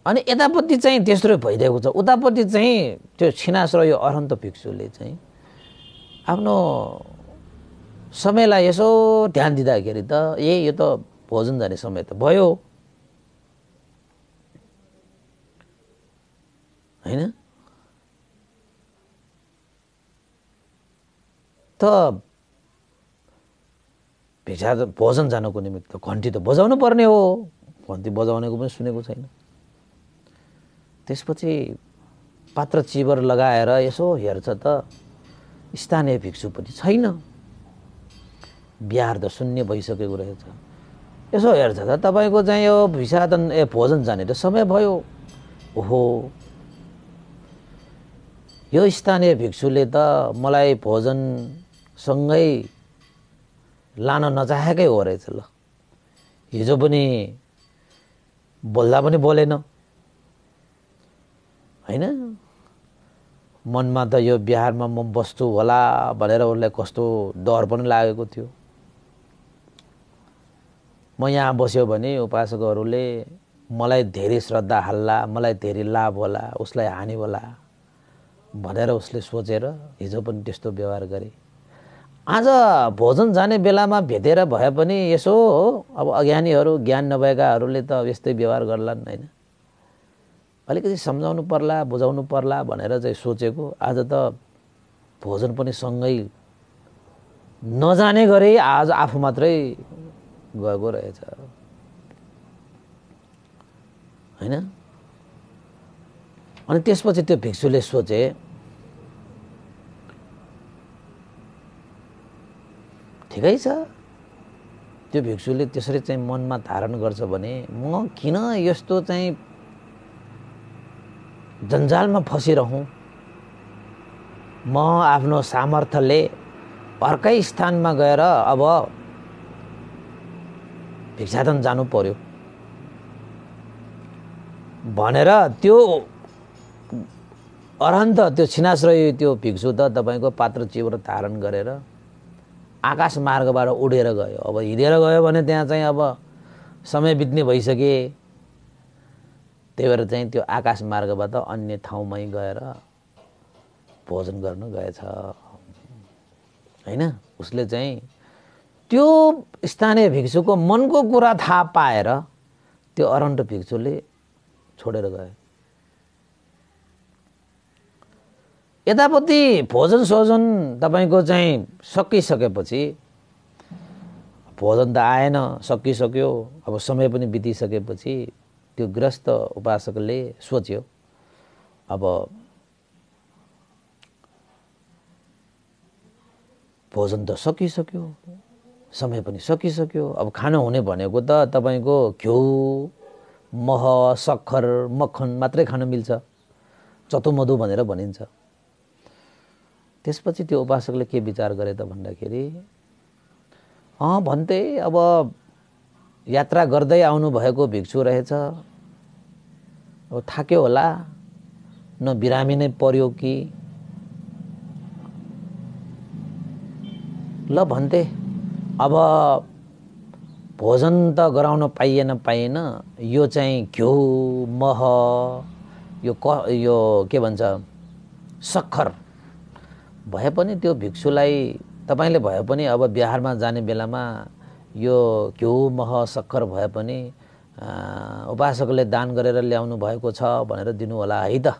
अनि यतापट्टि चाहिँ तेस्रो भइरहेको छ उतापट्टि चाहिँ त्यो छिनास र यो अरहन्त भिक्षुले चाहिँ आफ्नो समयलाई यसो ध्यान दिँदाखेरि त ए यो त भोजन जाने समय त भयो होइन त भिसा त भोजन जानको निमित्त घन्टी त बजाउनु पर्ने हो घन्टी बजाउनेको पनि सुनेको छैन त्यसपछि पात्र चिबर लगाएर यसो हेर्छ त स्थानीय भिक्षु पनि छैन बिहार त शून्य भइसकेको रहेछ यसो हेर्छ त तपाईँको चाहिँ यो भिसादन ए भोजन जाने त समय भयो ओहो यो स्थानीय भिक्षुले त मलाई भोजनसँगै लान नचाहेकै हो रहेछ ल हिजो पनि बोल्दा पनि बोलेन होइन मनमा त यो बिहारमा म बस्छु होला भनेर उसलाई कस्तो डर पनि लागेको थियो म यहाँ बस्यो भने उपासकहरूले मलाई धेरै श्रद्धा हाल्ला मलाई धेरै लाभ होला उसलाई हानि होला भनेर उसले सोचेर हिजो पनि त्यस्तो व्यवहार गरेँ आज भोजन जाने बेलामा भेटेर भए पनि यसो हो अब अज्ञानीहरू ज्ञान नभएकाहरूले त यस्तै व्यवहार गर्लान् होइन अलिकति सम्झाउनु पर्ला बुझाउनु पर्ला भनेर चाहिँ सोचेको आज त भोजन पनि सँगै नजाने गरी आज आफू मात्रै गएको रहेछ होइन अनि त्यसपछि त्यो भिक्षुले सोचे ठिकै छ त्यो भिक्षुले त्यसरी चाहिँ मनमा धारण गर्छ भने म किन यस्तो चाहिँ जन्जालमा फसिरहँ म आफ्नो सामर्थ्यले अर्कै स्थानमा गएर अब भिक्षादन जानु पर्यो भनेर त्यो अरन्त त्यो रह्यो त्यो भिक्षु त तपाईँको पात्र चिवर धारण गरेर आकाश मार्गबाट उडेर गयो अब हिँडेर गयो भने त्यहाँ चाहिँ अब समय बित्ने भइसके त्यही भएर चाहिँ त्यो आकाश मार्गबाट अन्य ठाउँमै गएर भोजन गर्नु गएछ होइन उसले चाहिँ त्यो स्थानीय भिक्षुको मनको कुरा थाहा पाएर त्यो अरण्ड भिक्षुले छोडेर गयो यतापट्टि भोजन सोजन तपाईँको चाहिँ सकिसकेपछि भोजन त आएन सकिसक्यो अब समय पनि बितिसकेपछि त्यो ग्रस्त उपासकले सोच्यो अब भोजन त सकिसक्यो समय पनि सकिसक्यो अब खानु हुने भनेको त तपाईँको घिउ मह सक्खर मक्खन मात्रै खान मिल्छ चतुमधु भनेर भनिन्छ त्यसपछि त्यो उपासकले के विचार गरे त भन्दाखेरि अँ भन्थे अब यात्रा गर्दै आउनुभएको भिक्षु रहेछ अब थाक्यो होला न बिरामी नै पर्यो कि ल भन्थे अब भोजन त गराउन पाइएन पाइएन यो चाहिँ घिउ मह यो क यो के भन्छ सक्खर भए पनि त्यो भिक्षुलाई तपाईँले भए पनि अब बिहारमा जाने बेलामा यो घिउ मह सक्खर भए पनि उपासकले दान गरेर ल्याउनु भएको छ भनेर दिनुहोला है त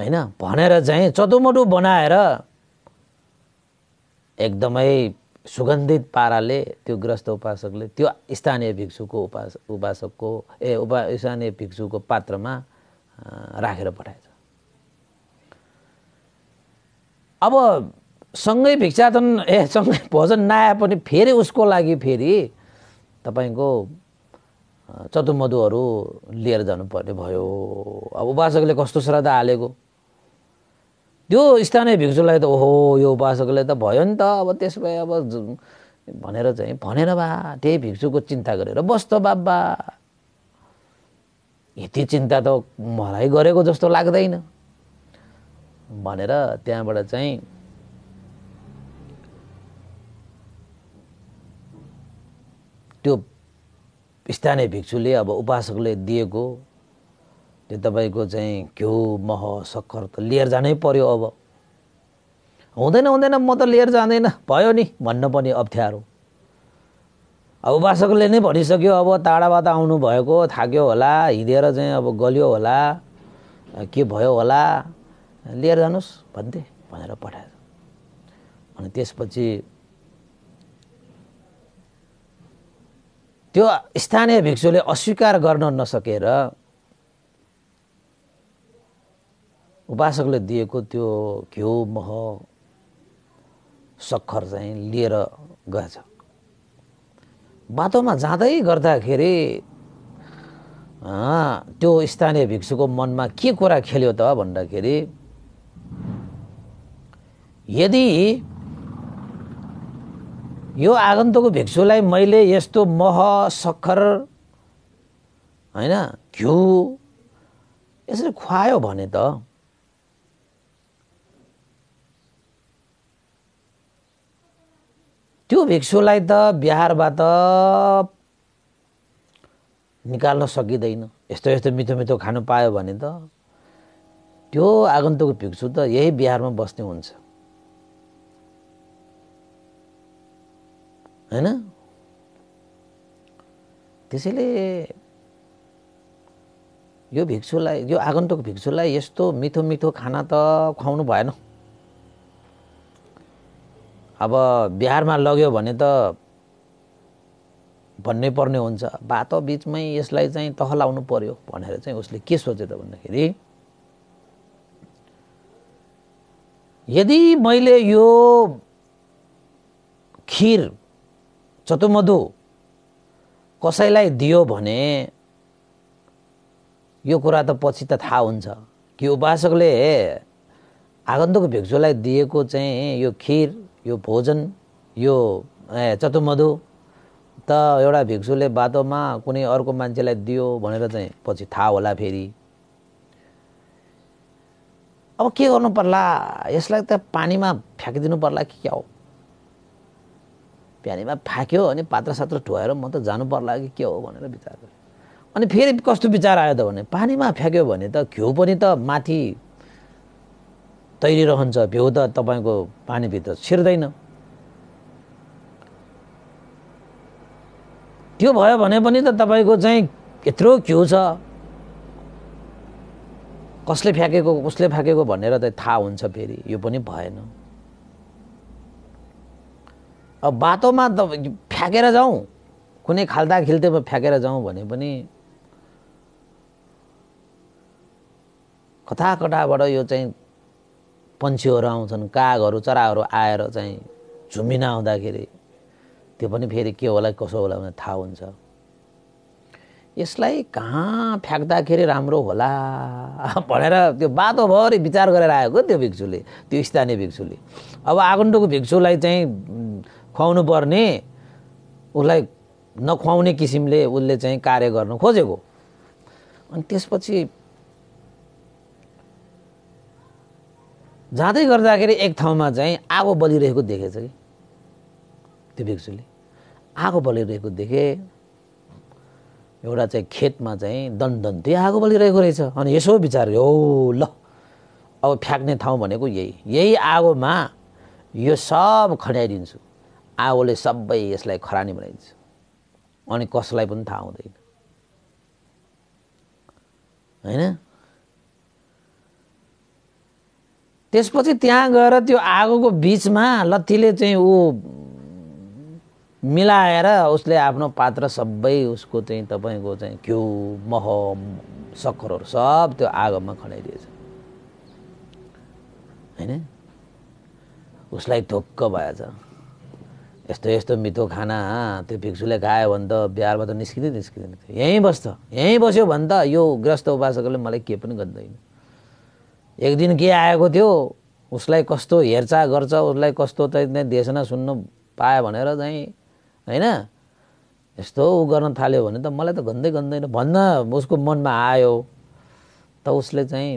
होइन भनेर चाहिँ चदुमडु बनाएर एकदमै सुगन्धित पाराले त्यो ग्रस्त उपासकले त्यो स्थानीय भिक्षुको उपास उपासकको ए उपा स्थानीय भिक्षुको पात्रमा राखेर पठाएछ अब सँगै भिक्षाटन ए सँगै भोजन नआए पनि फेरि उसको लागि फेरि तपाईँको चतुमधुहरू लिएर जानुपर्ने भयो अब उपासकले कस्तो श्रद्धा हालेको त्यो स्थानीय भिक्षुलाई त ओहो यो उपासकले त भयो नि त अब त्यस भए अब भनेर चाहिँ भनेर बा त्यही भिक्षुको चिन्ता गरेर बस्छ बाबा यति चिन्ता त मलाई गरेको जस्तो लाग्दैन भनेर त्यहाँबाट चाहिँ त्यो स्थानीय भिक्षुले अब उपासकले दिएको त्यो तपाईँको चाहिँ घिउ मह सक्खर त लिएर जानै पर्यो अब हुँदैन हुँदैन म त लिएर जाँदैन भयो नि भन्न पनि अप्ठ्यारो अब उपासकले नै भनिसक्यो अब टाढाबाट आउनुभएको थाक्यो होला हिँडेर चाहिँ अब गल्यो होला के भयो होला लिएर जानुहोस् भन्थे भनेर पठाएछ अनि त्यसपछि त्यो स्थानीय भिक्षुले अस्वीकार गर्न नसकेर उपासकले दिएको त्यो घिउ मह सक्खर चाहिँ लिएर गएछ बाटोमा जाँदै गर्दाखेरि त्यो स्थानीय भिक्षुको मनमा के कुरा खेल्यो त भन्दाखेरि यदि यो आगन्तुक भिक्षुलाई मैले यस्तो मह सक्खर होइन घिउ यसरी खुवायो भने त त्यो भिक्षुलाई त बिहारबाट निकाल्न सकिँदैन यस्तो यस्तो मिठो मिठो खानु पायो भने त त्यो आगन्तुक भिक्षु त यही बिहारमा बस्ने हुन्छ होइन त्यसैले यो भिक्षुलाई यो आगन्तुक भिक्षुलाई यस्तो मिठो मिठो खाना त खुवाउनु भएन अब बिहारमा लग्यो भने त भन्नै पर्ने हुन्छ बाटो बिचमै यसलाई चाहिँ तह लाउनु पर्यो भनेर चाहिँ उसले के सोचे त भन्दाखेरि यदि मैले यो खिर चतुमधु कसैलाई दियो भने यो कुरा त पछि त थाहा हुन्छ कि उपासकले आगन्तुक भिक्षुलाई दिएको चाहिँ यो खिर यो भोजन यो चतुमधु त एउटा भिक्षुले बाटोमा कुनै अर्को मान्छेलाई दियो भनेर चाहिँ पछि थाहा होला फेरि अब के गर्नु पर्ला यसलाई त पानीमा फ्याँकिदिनु पर्ला कि क्या हो प्यानीमा फ्याँक्यो अनि पात्र पात्रसात्र ठुवाएर म त जानु पर्ला कि के हो भनेर विचार गरेँ अनि फेरि कस्तो विचार आयो त भने पानीमा फ्याँक्यो भने त घिउ पनि त माथि तैरिरहन्छ भ्यू त तपाईँको पानीभित्र छिर्दैन त्यो भयो भने पनि त तपाईँको चाहिँ यत्रो घिउ छ कसले फ्याँकेको कसले फ्याँकेको भनेर त थाहा हुन्छ फेरि यो पनि भएन अब बाटोमा त फ्याँकेर जाउँ कुनै खाल्दा खिल्तेमा फ्याँकेर जाउँ भने पनि कथाकटाबाट यो चाहिँ पन्छीहरू आउँछन् कागहरू चराहरू आएर चाहिँ झुमिन आउँदाखेरि त्यो पनि फेरि के होला कसो होला भने थाहा हुन्छ यसलाई कहाँ फ्याँक्दाखेरि राम्रो होला भनेर त्यो बाटोभरि विचार गरेर आएको त्यो भिक्षुले त्यो स्थानीय भिक्षुले अब आगन्तुक भिक्षुलाई चाहिँ खुवाउनु पर्ने उसलाई नखुवाउने किसिमले उसले चाहिँ कार्य गर्नु खोजेको अनि त्यसपछि जाँदै गर्दाखेरि एक ठाउँमा चाहिँ आगो बलिरहेको देखेछ कि त्यो भिक्षुले आगो बलिरहेको देखे एउटा चाहिँ खेतमा चाहिँ दन्डन्ती आगो बलिरहेको रहेछ अनि यसो विचार हो ल अब फ्याँक्ने ठाउँ भनेको यही यही आगोमा यो सब खड्याइदिन्छु आओले सबै यसलाई खरानी बनाइदिन्छ अनि कसलाई पनि थाहा हुँदैन होइन त्यसपछि त्यहाँ गएर त्यो आगोको बिचमा लत्तीले चाहिँ ऊ मिलाएर उसले आफ्नो पात्र सबै उसको चाहिँ तपाईँको चाहिँ घिउ मह सक्खरहरू सब त्यो आगोमा खनाइदिएछ होइन उसलाई धोक्क भएछ यस्तो यस्तो मिठो खाना त्यो भिक्षुले खायो भने त बिहारमा त निस्किँदै निस्किँदैन थियो यहीँ बस्छ यहीँ बस्यो भने त यो ग्रस्त उपासकले मलाई के पनि गर्दैन एक दिन के आएको थियो उसलाई कस्तो हेरचाह गर्छ उसलाई कस्तो चाहिँ देशना सुन्नु पायो भनेर चाहिँ होइन यस्तो ऊ गर्न थाल्यो भने त मलाई त गन्दै गन्दैन भन्न उसको मनमा आयो त उसले चाहिँ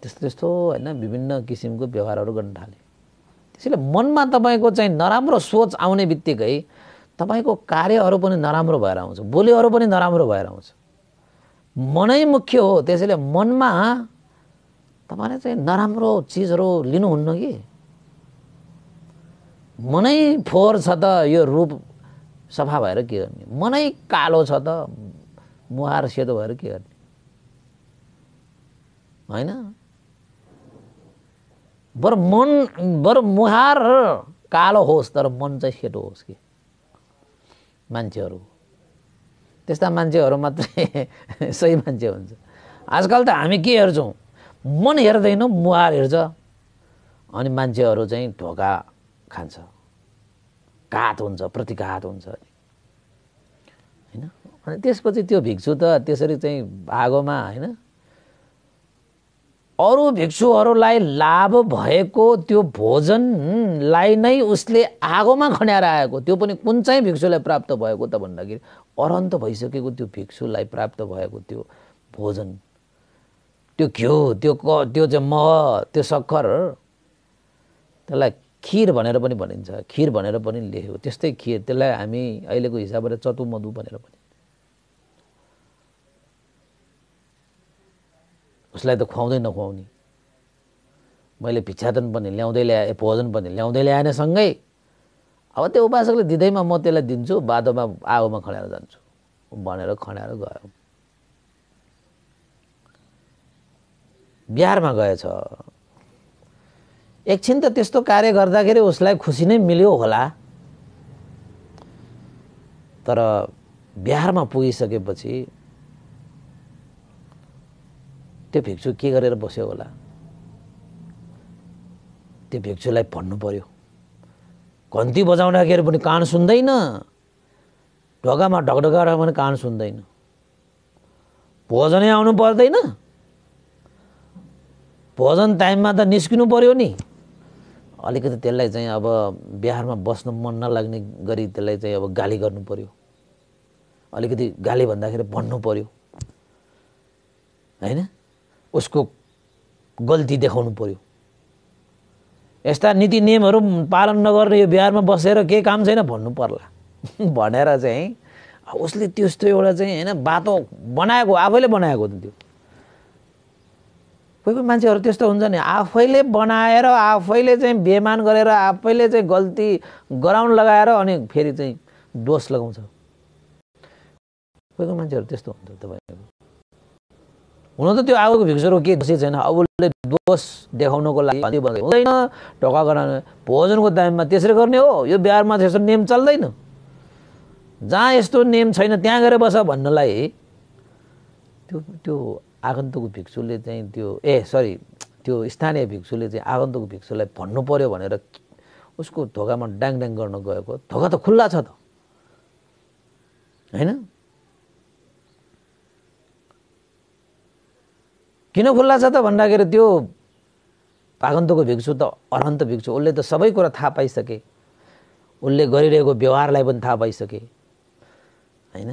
त्यस्तो त्यस्तो होइन विभिन्न किसिमको व्यवहारहरू गर्न थाल्यो त्यसैले मनमा तपाईँको चाहिँ नराम्रो सोच आउने बित्तिकै तपाईँको कार्यहरू पनि नराम्रो भएर आउँछ बोलीहरू पनि नराम्रो भएर आउँछ मनै मुख्य हो त्यसैले मनमा तपाईँले चाहिँ नराम्रो चिजहरू लिनुहुन्न कि मनै फोहोर छ त यो रूप सफा भएर के गर्ने मनै कालो छ त मुहार सेतो भएर के गर्ने होइन बर मन बर मुहार कालो होस् तर मन चाहिँ सेतो होस् कि मान्छेहरू त्यस्ता मान्छेहरू मात्रै सही मान्छे हुन्छ आजकल त हामी के हेर्छौँ मन हेर्दैनौँ मुहार हेर्छ अनि मान्छेहरू चाहिँ ढोका खान्छ घात हुन्छ प्रतिघात हुन्छ होइन अनि त्यसपछि त्यो भिक्षु त त्यसरी चाहिँ भागोमा होइन अरू भिक्षुहरूलाई लाभ भएको त्यो भोजनलाई नै उसले आगोमा खन्याएर आएको त्यो पनि कुन चाहिँ भिक्षुलाई प्राप्त भएको त भन्दाखेरि अरन्त भइसकेको त्यो भिक्षुलाई प्राप्त भएको त्यो भोजन त्यो घिउ त्यो क त्यो चाहिँ मह त्यो सक्खर त्यसलाई खिर भनेर पनि भनिन्छ खिर भनेर पनि लेख्यो त्यस्तै खिर त्यसलाई हामी अहिलेको हिसाबले चतुमधु भनेर पनि उसलाई त खुवाउँदै नखुवाउने मैले भिक्षाटन पनि ल्याउँदै ल्याएँ भोजन पनि ल्याउँदै ल्याएन सँगै अब त्यो उपासकले दिँदैमा म त्यसलाई दिन्छु बादोमा आगोमा खनाएर जान्छु भनेर खनाएर गयो बिहारमा गएछ एकछिन त त्यस्तो कार्य गर्दाखेरि उसलाई खुसी नै मिल्यो होला तर बिहारमा पुगिसकेपछि त्यो भिक्षु के गरेर बस्यो होला त्यो भिक्षुलाई भन्नु पर्यो घन्ती बजाउँदाखेरि पनि कान सुन्दैन ढोकामा ढकढकाएर पनि कान सुन्दैन भोजनै आउनु पर्दैन भोजन टाइममा त निस्किनु पर्यो नि अलिकति त्यसलाई चाहिँ अब बिहारमा बस्न मन नलाग्ने गरी त्यसलाई चाहिँ अब गाली गर्नु पर्यो अलिकति गाली भन्दाखेरि भन्नु पर्यो होइन उसको गल्ती देखाउनु पऱ्यो यस्ता नीति नियमहरू पालन नगर्ने यो बिहारमा बसेर केही काम छैन भन्नु पर्ला भनेर चाहिँ उसले त्यस्तो एउटा चाहिँ होइन बाटो बनाएको आफैले बनाएको त्यो कोही कोही मान्छेहरू त्यस्तो हुन्छ नि आफैले बनाएर आफैले चाहिँ बेमान गरेर आफैले चाहिँ गल्ती गराउन लगाएर अनि फेरि चाहिँ दोष लगाउँछ कोही कोही मान्छेहरू त्यस्तो हुन्छ तपाईँको हुन त त्यो आगोको भिक्सरो के दोषी छैन अब उसले दोष देखाउनको लागि हुँदैन ढोका गराउन भोजनको दाममा त्यसरी गर्ने हो यो बिहारमा त्यस्तो नियम चल्दैन जहाँ यस्तो नियम छैन त्यहाँ गएर बस भन्नलाई त्यो त्यो आगन्तुक भिक्षुले चाहिँ त्यो ए सरी त्यो स्थानीय भिक्षुले चाहिँ आगन्तुक भिक्षुलाई भन्नु पऱ्यो भनेर उसको ढोकामा ड्याङ ड्याङ गर्न गएको ढोका त खुल्ला छ त होइन किन खुल्ला छ त भन्दाखेरि त्यो आगन्तुको भिक्षु त अनन्त भिक्षु उसले त सबै कुरा थाहा पाइसके उसले गरिरहेको व्यवहारलाई पनि थाहा पाइसके होइन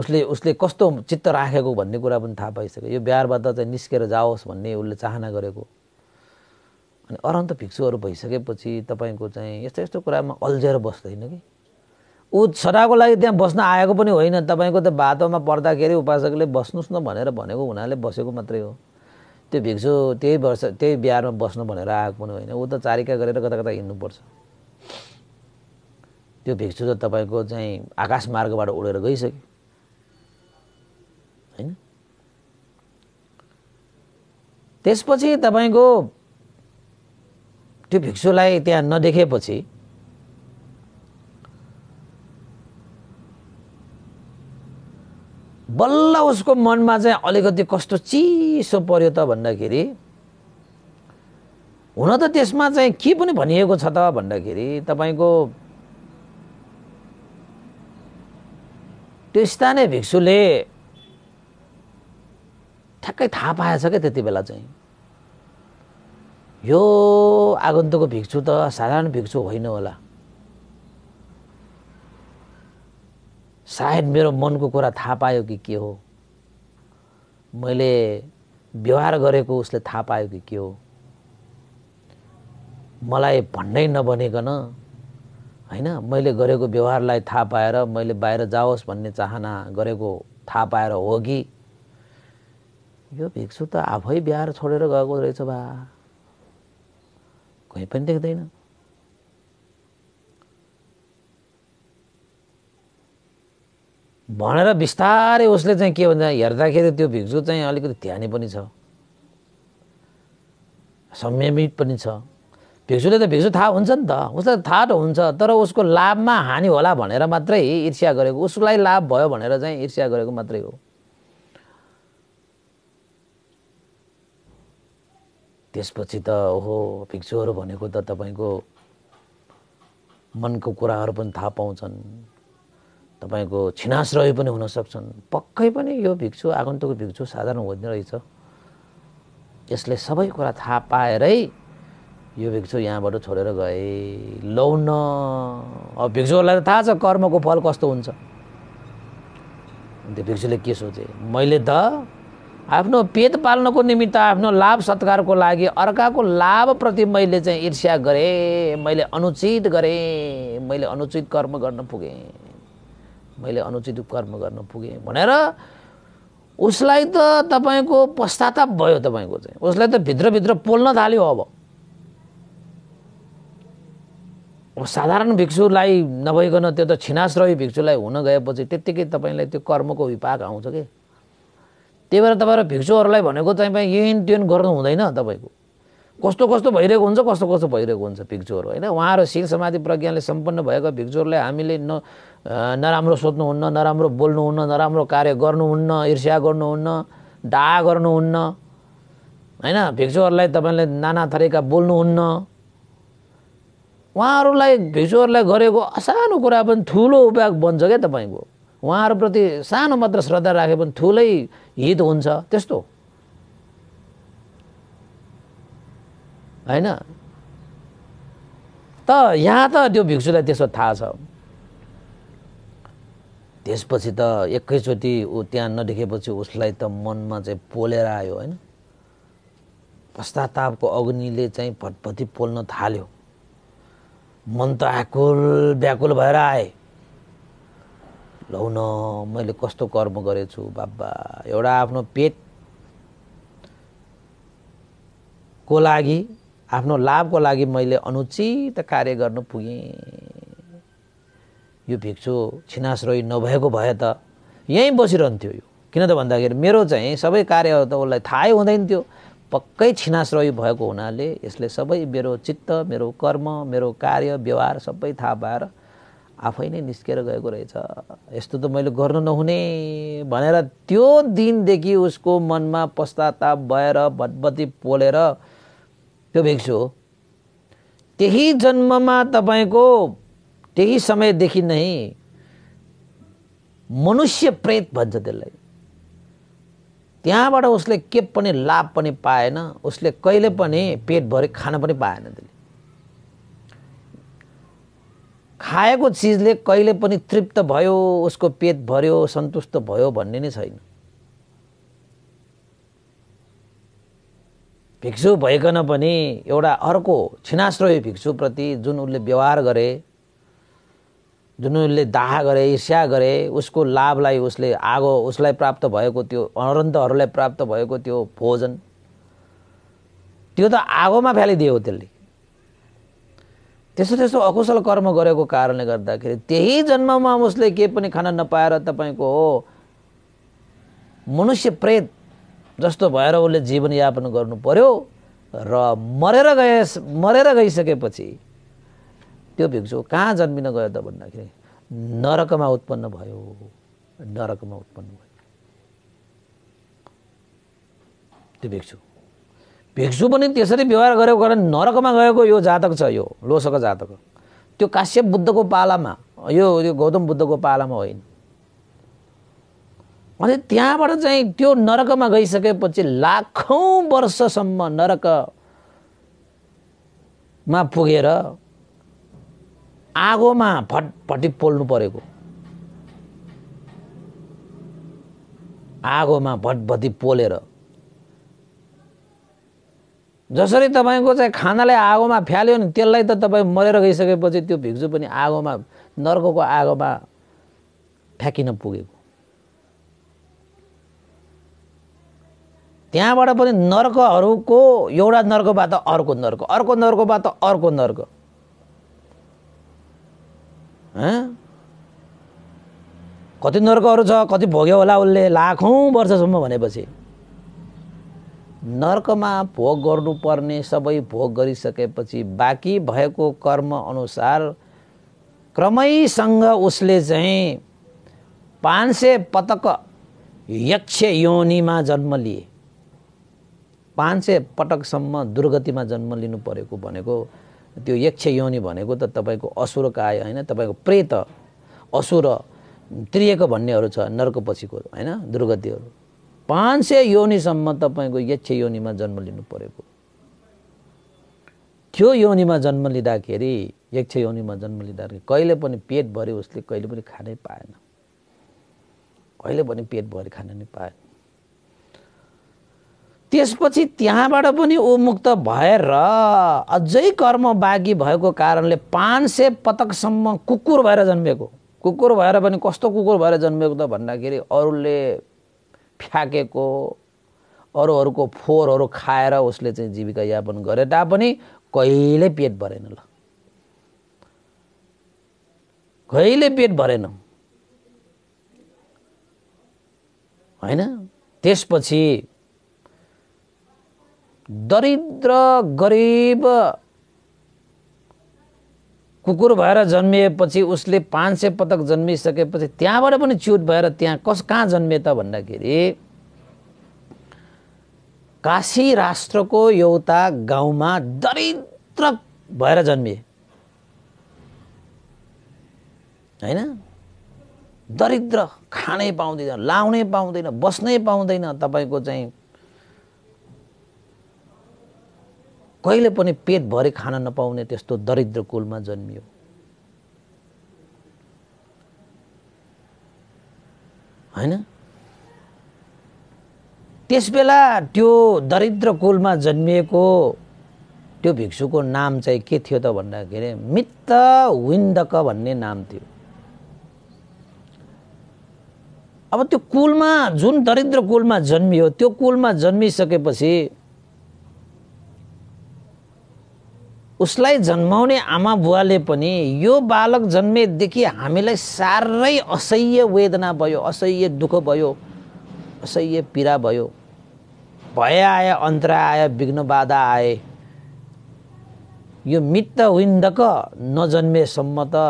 उसले उसले कस्तो चित्त राखेको भन्ने कुरा पनि थाहा पाइसक्यो यो बिहारबाट चाहिँ निस्केर जाओस् भन्ने उसले चाहना गरेको अनि अरन्त भिक्षुहरू भइसकेपछि तपाईँको चाहिँ यस्तो यस्तो कुरामा अल्झेर बस्दैन कि ऊ सदाको लागि त्यहाँ बस्न आएको पनि होइन तपाईँको त बाटोमा पर्दाखेरि उपासकले बस्नुहोस् न भनेर भनेको हुनाले बसेको मात्रै हो त्यो भिक्षु त्यही वर्ष त्यही बिहारमा बस्नु भनेर आएको पनि होइन ऊ त चारिका गरेर कता कता हिँड्नुपर्छ त्यो भिक्षु त तपाईँको चाहिँ आकाश मार्गबाट उडेर गइसक्यो होइन त्यसपछि तपाईँको त्यो भिक्षुलाई त्यहाँ नदेखेपछि बल्ल उसको मनमा चाहिँ अलिकति कस्तो चिसो पर्यो त भन्दाखेरि हुन त त्यसमा चाहिँ के पनि भनिएको छ त भन्दाखेरि तपाईँको त्यो स्थानीय भिक्षुले ठ्याक्कै थाहा पाएछ क्या त्यति बेला चाहिँ यो आगन्तुकको भिक्षु त साधारण भिक्षु होइन होला सायद मेरो मनको कुरा थाहा पायो कि के हो मैले व्यवहार गरेको उसले थाहा पायो कि के हो मलाई भन्नै नबनिकन होइन मैले गरेको व्यवहारलाई थाहा पाएर मैले बाहिर जाओस् भन्ने चाहना गरेको थाहा पाएर हो कि यो भिक्षु त आफै बिहार छोडेर गएको रहेछ बा कोही पनि देख्दैन भनेर बिस्तारै उसले चाहिँ के भन्दा हेर्दाखेरि त्यो भिक्षु चाहिँ अलिकति ध्यानी पनि छ संयमित पनि छ भिक्षुले त भिक्षु थाहा हुन्छ नि त उसलाई थाहा त हुन्छ तर उसको लाभमा हानि होला भनेर मात्रै ईर्ष्या गरेको उसलाई लाभ भयो भनेर चाहिँ ईर्ष्या गरेको मात्रै हो त्यसपछि त ओहो भिक्षुहरू भनेको त तपाईँको मनको कुराहरू पनि थाहा पाउँछन् तपाईँको छिनास्रही पनि हुनसक्छन् पक्कै पनि यो भिक्षु आगन्तुक भिक्षु साधारण हुँदैन रहेछ यसले सबै कुरा थाहा पाएरै यो भिक्षु यहाँबाट छोडेर गए लौन अब भिक्षुहरूलाई त थाहा छ कर्मको फल कस्तो हुन्छ त्यो भिक्षुले के सोचे मैले त आफ्नो पेट पाल्नको निमित्त आफ्नो लाभ सत्कारको लागि अर्काको लाभप्रति मैले चाहिँ ईर्ष्या गरेँ मैले अनुचित गरेँ मैले अनुचित कर्म गर्न पुगेँ मैले अनुचित कर्म गर्न पुगेँ भनेर उसलाई त तपाईँको पश्चाताप भयो तपाईँको चाहिँ उसलाई त भित्रभित्र पोल्न थाल्यो अब अब साधारण भिक्षुलाई नभइकन त्यो त छिनाश्रही भिक्षुलाई हुन गएपछि त्यत्तिकै तपाईँलाई त्यो कर्मको विपाक आउँछ कि त्यही भएर तपाईँहरू भिक्षुहरूलाई भनेको तपाईँ यन ट्युन गर्नु हुँदैन तपाईँको कस्तो कस्तो भइरहेको हुन्छ कस्तो कस्तो भइरहेको हुन्छ भिक्षुहरू होइन उहाँहरू शिल समाधि प्रज्ञाले सम्पन्न भएको भिक्षुहरूलाई हामीले न नराम्रो सोध्नुहुन्न नराम्रो बोल्नुहुन्न नराम्रो कार्य गर्नुहुन्न ईर्ष्या गर्नुहुन्न डा गर्नुहुन्न होइन भिक्षुहरूलाई तपाईँले नाना थरीका बोल्नुहुन्न उहाँहरूलाई भिक्षुहरूलाई गरेको सानो कुरा पनि ठुलो उपयोग बन्छ क्या तपाईँको उहाँहरूप्रति सानो मात्र श्रद्धा राखे पनि ठुलै हित हुन्छ त्यस्तो होइन त यहाँ त त्यो भिक्षुलाई त्यस्तो थाहा छ त्यसपछि त एकैचोटि ऊ त्यहाँ नदेखेपछि उसलाई त मनमा चाहिँ पोलेर आयो होइन पश्चातापको अग्निले चाहिँ भटभटी पोल्न थाल्यो मन त आकुल व्याकुल भएर आए लौ न मैले कस्तो कर्म गरेछु बाबा एउटा आफ्नो पेट को लागि आफ्नो लाभको लागि मैले अनुचित कार्य गर्न पुगेँ यो भिक्षु छिनास्रोही नभएको भए त यहीँ बसिरहन्थ्यो यो किन त भन्दाखेरि मेरो चाहिँ सबै कार्यहरू त उसलाई थाहै हुँदैन थियो पक्कै छिनास्रोही भएको हुनाले यसले सबै मेरो चित्त मेरो कर्म मेरो कार्य व्यवहार सबै थाहा पाएर आफै नै निस्केर गएको रहेछ यस्तो त मैले गर्नु नहुने भनेर त्यो दिनदेखि उसको मनमा पश्चाताप भएर भटबत्ती पोलेर त्यो भिक्षु त्यही जन्ममा तपाईँको त्यही समयदेखि नै मनुष्य प्रेत भन्छ त्यसलाई त्यहाँबाट उसले के पनि लाभ पनि पाएन उसले कहिले पनि पेट भरे खान पनि पाएन त्यसले खाएको चिजले कहिले पनि तृप्त भयो उसको पेट भर्यो सन्तुष्ट भयो भन्ने नै छैन भिक्षु भइकन पनि एउटा अर्को छिनाश्रय भिक्षुप्रति जुन उसले व्यवहार गरे जुन उसले दाह गरे ईर्ष्या गरे उसको लाभलाई उसले आगो उसलाई प्राप्त भएको त्यो अनन्तहरूलाई प्राप्त भएको त्यो भोजन त्यो त आगोमा फ्यालिदियो त्यसले त्यस्तो त्यस्तो अकुशल कर्म गरेको कारणले गर्दाखेरि त्यही जन्ममा उसले के पनि खान नपाएर तपाईँको हो मनुष्य प्रेत जस्तो भएर उसले जीवनयापन गर्नु पर्यो र मरेर गए मरेर गइसकेपछि त्यो भिक्षु कहाँ जन्मिन गयो त भन्दाखेरि नरकमा उत्पन्न भयो नरकमा उत्पन्न भयो त्यो भिक्षु भिक्षु पनि त्यसरी व्यवहार गरेको कारण नरकमा गएको यो जातक छ यो लोसक जातक त्यो काश्यप बुद्धको पालामा यो यो गौतम बुद्धको पालामा होइन अनि त्यहाँबाट चाहिँ त्यो नरकमा गइसकेपछि लाखौँ वर्षसम्म नरकमा पुगेर आगोमा भट पोल्नु परेको आगोमा भटभटी पोलेर जसरी तपाईँको चाहिँ खानालाई आगोमा फ्याल्यो भने त्यसलाई त तपाईँ मरेर गइसकेपछि त्यो भिक्षु पनि आगोमा नर्कको आगोमा फ्याँकिन पुगेको त्यहाँबाट पनि नर्कहरूको एउटा नर्कबाट अर्को नर्क अर्को नर्कबाट अर्को नर्क कति नर्कहरू छ कति भोग्यो होला उसले लाखौँ वर्षसम्म भनेपछि नर्कमा भोग गर्नुपर्ने सबै भोग गरिसकेपछि बाँकी भएको कर्म अनुसार क्रमैसँग उसले चाहिँ पाँच सय पटक यक्ष योनिमा जन्म लिए पाँच सय पटकसम्म दुर्गतिमा जन्म लिनु परेको भनेको त्यो यक्ष योनि भनेको त तपाईँको असुर काय होइन तपाईँको प्रेत असुर त्रिएको भन्नेहरू छ नर्को पछिको होइन दुर्गतिहरू पाँच सय योनिसम्म तपाईँको यक्ष योनिमा जन्म लिनु परेको त्यो योनिमा जन्म लिँदाखेरि यक्ष योनिमा जन्म लिँदाखेरि कहिले पनि पेट पेटभरि उसले कहिले पनि खानै पाएन कहिले पनि पेटभरि खान नै पाएन त्यसपछि त्यहाँबाट पनि ऊ मुक्त भएर अझै कर्म बाँकी भएको कारणले पाँच सय पतकसम्म कुकुर भएर जन्मेको कुकुर भएर पनि कस्तो कुकुर भएर जन्मेको त भन्दाखेरि अरूले फ्याँकेको अरूहरूको फोहोरहरू खाएर उसले चाहिँ जीविका यापन गरे तापनि कहिले पेट भरेन ल कहिले पेट भरेन होइन त्यसपछि दरिद्र गरिब कुकुर भएर जन्मिएपछि उसले पाँच सय पटक जन्मिसकेपछि त्यहाँबाट पनि च्युत भएर त्यहाँ कस कहाँ जन्मिए त भन्दाखेरि काशी राष्ट्रको एउटा गाउँमा दरिद्र भएर जन्मिए होइन दरिद्र खानै पाउँदैन लाउनै पाउँदैन बस्नै पाउँदैन तपाईँको चाहिँ कहिले पनि पेट पेटभरि खान नपाउने त्यस्तो दरिद्र कुलमा जन्मियो होइन त्यस बेला त्यो दरिद्र कुलमा जन्मिएको त्यो भिक्षुको नाम चाहिँ के थियो त भन्दाखेरि मित्त विन्दक भन्ने नाम थियो अब त्यो कुलमा जुन दरिद्र कुलमा जन्मियो त्यो कुलमा जन्मिसकेपछि उसलाई जन्माउने आमा बुवाले पनि यो बालक जन्मेदेखि हामीलाई साह्रै असह्य वेदना भयो असह्य दुःख भयो असह्य पीडा भयो भय आए अन्तरा आयो विघ्न बाधा आए यो मित्त विन्दक नजन्मेसम्म त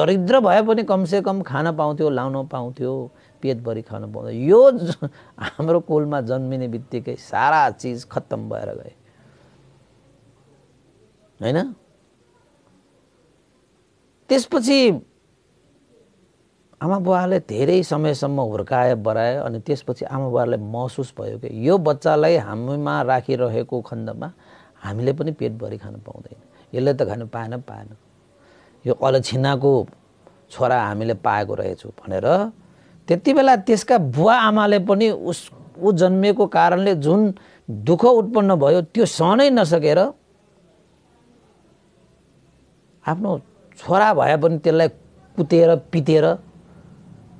दरिद्र भए पनि कमसेकम खान पाउँथ्यो लाउन पाउँथ्यो पेटभरि खान पाउँथ्यो यो हाम्रो कुलमा जन्मिने बित्तिकै सारा चिज खत्तम भएर गयो होइन त्यसपछि आमा बुवाले धेरै समयसम्म हुर्काए बढाए अनि त्यसपछि आमा बुवालाई महसुस भयो कि यो बच्चालाई हामीमा राखिरहेको खण्डमा हामीले पनि पेटभरि खानु पाउँदैन यसले त खानु पाएन पाएन यो अलछिनाको छोरा हामीले पाएको रहेछु भनेर त्यति बेला त्यसका बुवा आमाले पनि उस ऊ जन्मिएको कारणले जुन दुःख उत्पन्न भयो त्यो सहनै नसकेर आफ्नो छोरा भए पनि त्यसलाई कुतेर पितेर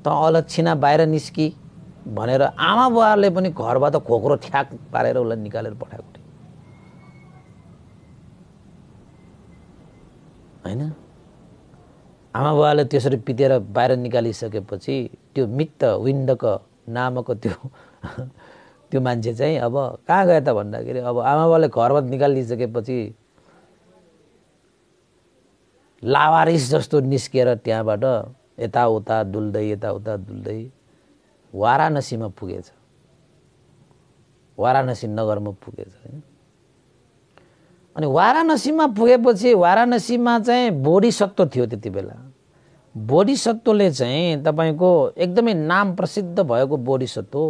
त अलक्षिणा बाहिर निस्कि भनेर आमा बुवाहरूले पनि घरबाट खोक्रो ठ्याक पारेर उसलाई निकालेर पठाएको थियो होइन आमा बुवाले त्यसरी पितेर बाहिर निकालिसकेपछि त्यो मित्त विन्दक नामको त्यो त्यो मान्छे चाहिँ अब कहाँ गए त भन्दाखेरि अब आमा बाबाले घरबाट निकालिदिइसकेपछि लावारिस जस्तो निस्केर त्यहाँबाट यताउता दुल्दै यताउता दुल्दै वाराणसीमा पुगेछ वाराणसी नगरमा पुगेछ होइन अनि वाराणसीमा पुगेपछि वाराणसीमा चाहिँ बोडीसत्व थियो त्यति बेला बोडीसत्वले चाहिँ तपाईँको एकदमै नाम प्रसिद्ध भएको बोडीसत्व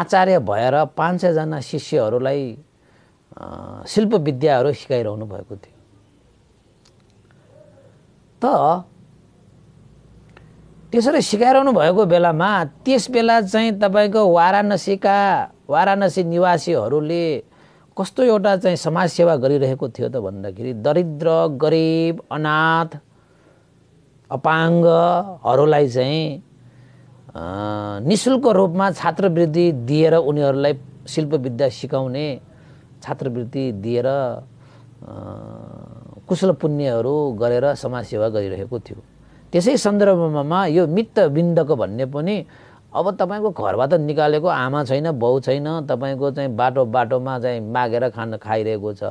आचार्य भएर पाँच सयजना शिष्यहरूलाई शिल्प विद्याहरू सिकाइरहनु भएको थियो त त्यसरी सिकाइरहनु भएको बेलामा त्यस बेला चाहिँ तपाईँको वाराणसीका वाराणसी निवासीहरूले कस्तो एउटा चाहिँ समाजसेवा गरिरहेको थियो त भन्दाखेरि दरिद्र गरिब अनाथ अपाङ्गहरूलाई चाहिँ नि शुल्क रूपमा छात्रवृत्ति दिएर उनीहरूलाई शिल्पविद्या सिकाउने छात्रवृत्ति दिएर कुशल पुण्यहरू गरेर समाजसेवा गरिरहेको थियो त्यसै सन्दर्भमा यो मित्त मित्रविन्दको भन्ने पनि अब तपाईँको घरबाट निकालेको आमा छैन बाउ छैन तपाईँको चाहिँ बाटो बाटोमा चाहिँ मागेर खान खाइरहेको छ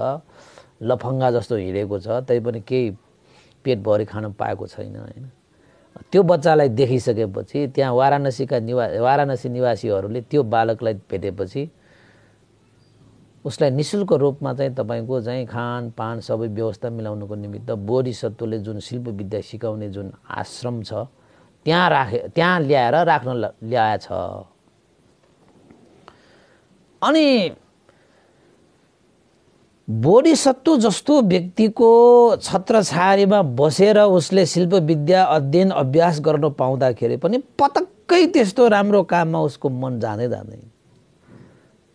लफङ्गा जस्तो हिँडेको छ तैपनि केही भरि खान पाएको छैन होइन त्यो बच्चालाई देखिसकेपछि त्यहाँ वाराणसीका निवा वाराणसी निवासीहरूले त्यो बालकलाई भेटेपछि उसलाई निशुल्क शुल्क रूपमा चाहिँ तपाईँको चाहिँ खानपान सबै व्यवस्था मिलाउनुको निमित्त सत्वले जुन शिल्प विद्या सिकाउने जुन आश्रम छ त्यहाँ राखे त्यहाँ ल्याएर राख्न ल्याएछ अनि बोधिसत्व जस्तो व्यक्तिको छत्रछारीमा बसेर उसले शिल्प विद्या अध्ययन अभ्यास गर्न पाउँदाखेरि पनि पटक्कै त्यस्तो राम्रो काममा उसको मन जाँदै जाँदैन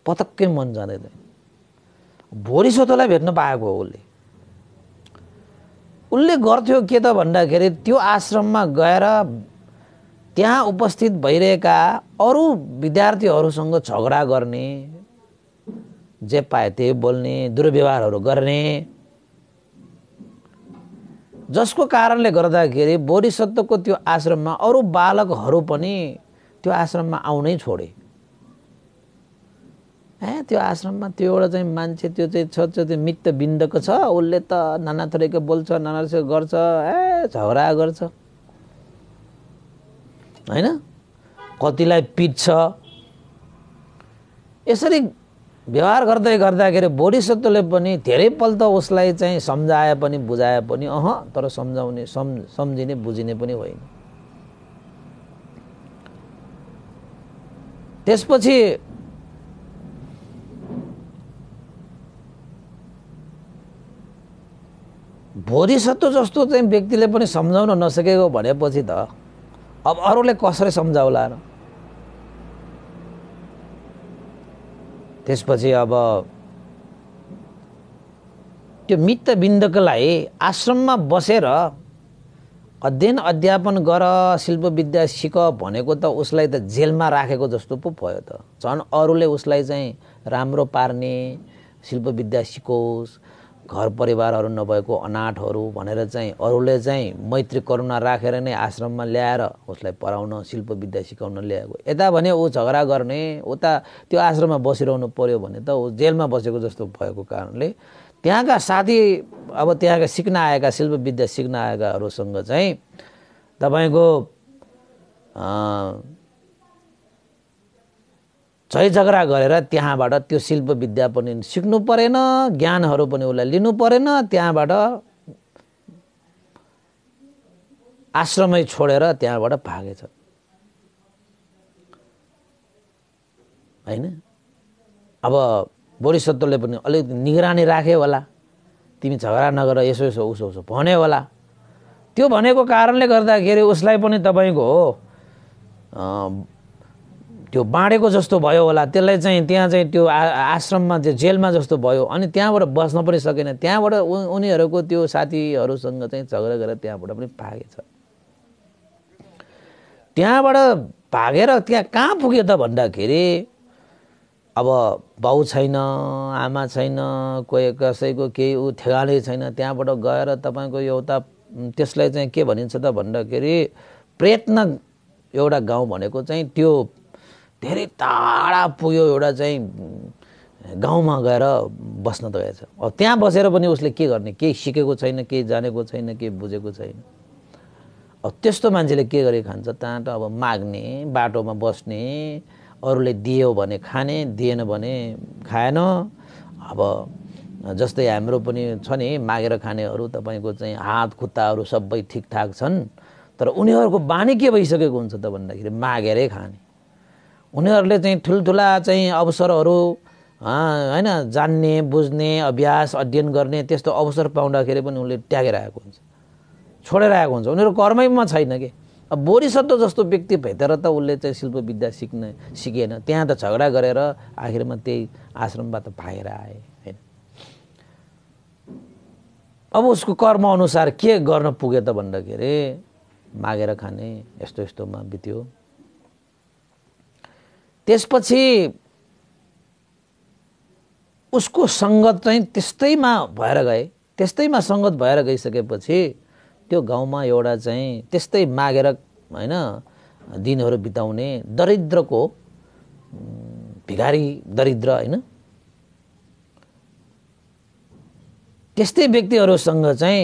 पटक्कै मन जाँदैन भोरिसोतोलाई भेट्न पाएको हो उसले उसले गर्थ्यो के त भन्दाखेरि त्यो आश्रममा गएर त्यहाँ उपस्थित भइरहेका अरू विद्यार्थीहरूसँग झगडा गर्ने जे पाए त्यही बोल्ने दुर्व्यवहारहरू गर्ने जसको कारणले गर्दाखेरि बोरिसत्वको त्यो आश्रममा अरू बालकहरू पनि त्यो आश्रममा आउनै छोडे ए त्यो आश्रममा त्यो एउटा चाहिँ मान्छे त्यो चाहिँ छ त्यो चाहिँ मित्त बिन्दको छ उसले त नाना थरीको बोल्छ नाना थरीको गर्छ ए झगडा गर्छ होइन कतिलाई पिट्छ यसरी व्यवहार गर्दै गर्दाखेरि सत्वले पनि धेरैपल्ट उसलाई चाहिँ सम्झाए पनि बुझाए पनि अह तर सम्झाउने सम् सम्झिने बुझिने पनि होइन त्यसपछि बोधिसत्व जस्तो चाहिँ व्यक्तिले पनि सम्झाउन नसकेको भनेपछि त अब अरूले कसरी सम्झाउला र त्यसपछि अब त्यो मित्तबिन्दुकलाई आश्रममा बसेर अध्ययन अध्यापन गर शिल्प विद्या सिक भनेको त उसलाई त जेलमा राखेको जस्तो पो भयो त झन् अरूले उसलाई चाहिँ राम्रो पार्ने शिल्प विद्या सिकोस् घर परिवारहरू नभएको अनाटहरू भनेर चाहिँ अरूले चाहिँ मैत्री करुणा राखेर नै आश्रममा ल्याएर उसलाई पढाउन शिल्प विद्या सिकाउन ल्याएको यता भने ऊ झगडा गर्ने उता त्यो आश्रममा बसिरहनु पर्यो भने त ऊ जेलमा बसेको जस्तो भएको कारणले त्यहाँका साथी अब त्यहाँका सिक्न आएका शिल्प विद्या सिक्न आएकाहरूसँग चाहिँ तपाईँको झगडा गरेर त्यहाँबाट त्यो शिल्प विद्या पनि सिक्नु परेन ज्ञानहरू पनि उसलाई लिनु परेन त्यहाँबाट आश्रमै छोडेर त्यहाँबाट भागेछ होइन अब बोरिसत्वले पनि अलिक निगरानी राखे होला तिमी झगडा नगर यसो यसो उसो उसो भन्यो होला त्यो भनेको कारणले गर्दाखेरि उसलाई पनि तपाईँको त्यो बाँडेको जस्तो भयो होला त्यसलाई चाहिँ त्यहाँ चाहिँ त्यो आश्रममा त्यो जेलमा जस्तो भयो अनि त्यहाँबाट बस्न पनि सकेन त्यहाँबाट उनीहरूको त्यो साथीहरूसँग चाहिँ झगडा गरेर त्यहाँबाट पनि भागेछ त्यहाँबाट भागेर त्यहाँ कहाँ पुग्यो त भन्दाखेरि अब बाउ छैन आमा छैन कोही कसैको केही ऊ ठेगानै छैन त्यहाँबाट गएर तपाईँको एउटा त्यसलाई चाहिँ के भनिन्छ त भन्दाखेरि प्रयत्न एउटा गाउँ भनेको चाहिँ त्यो धेरै टाढा पुग्यो एउटा चाहिँ गाउँमा गएर बस्न त गएछ अब त्यहाँ बसेर पनि उसले के गर्ने केही सिकेको छैन केही जानेको छैन केही बुझेको छैन अब त्यस्तो मान्छेले के गरी खान्छ त्यहाँ त अब माग्ने बाटोमा बस्ने अरूले दियो भने खाने दिएन भने खाएन अब जस्तै हाम्रो पनि छ नि मागेर खानेहरू तपाईँको चाहिँ हात खुट्टाहरू सबै ठिकठाक छन् तर उनीहरूको बानी के भइसकेको हुन्छ त भन्दाखेरि मागेरै खाने उनीहरूले चाहिँ ठुल्ठुला चाहिँ अवसरहरू होइन जान्ने बुझ्ने अभ्यास अध्ययन गर्ने त्यस्तो अवसर पाउँदाखेरि पनि उनले त्यागेर आएको हुन्छ छोडेर आएको हुन्छ उनीहरू कर्मैमा छैन कि अब बोरिसत्व जस्तो व्यक्ति भेटेर त उसले चाहिँ शिल्प विद्या सिक्न सिकेन त्यहाँ त झगडा गरेर आखिरमा त्यही आश्रमबाट भागेर आए होइन अब उसको कर्मअनुसार के गर्न पुगे त भन्दाखेरि मागेर खाने यस्तो यस्तोमा बित्यो त्यसपछि उसको सङ्गत चाहिँ त्यस्तैमा भएर गए त्यस्तैमा सङ्गत भएर गइसकेपछि त्यो गाउँमा एउटा चाहिँ त्यस्तै मागेर होइन दिनहरू बिताउने दरिद्रको भिखारी दरिद्र होइन त्यस्तै व्यक्तिहरूसँग चाहिँ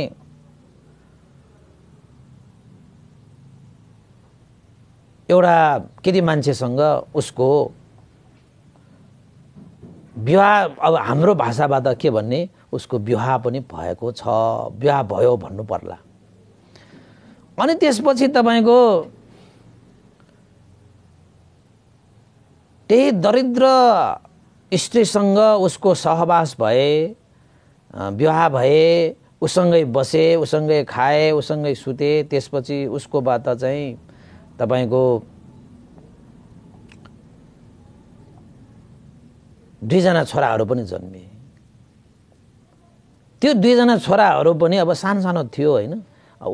एउटा केटी मान्छेसँग उसको विवाह अब हाम्रो भाषाबाट के भन्ने उसको विवाह पनि भएको छ विवाह भयो भन्नु पर्ला अनि त्यसपछि तपाईँको त्यही दरिद्र स्त्रीसँग उसको सहवास भए विवाह भए उसँगै बसे उसँगै खाए उसँगै सुते त्यसपछि उसकोबाट चाहिँ तपाईँको दुईजना छोराहरू पनि जन्मिए त्यो दुईजना छोराहरू पनि अब सानो सानो थियो होइन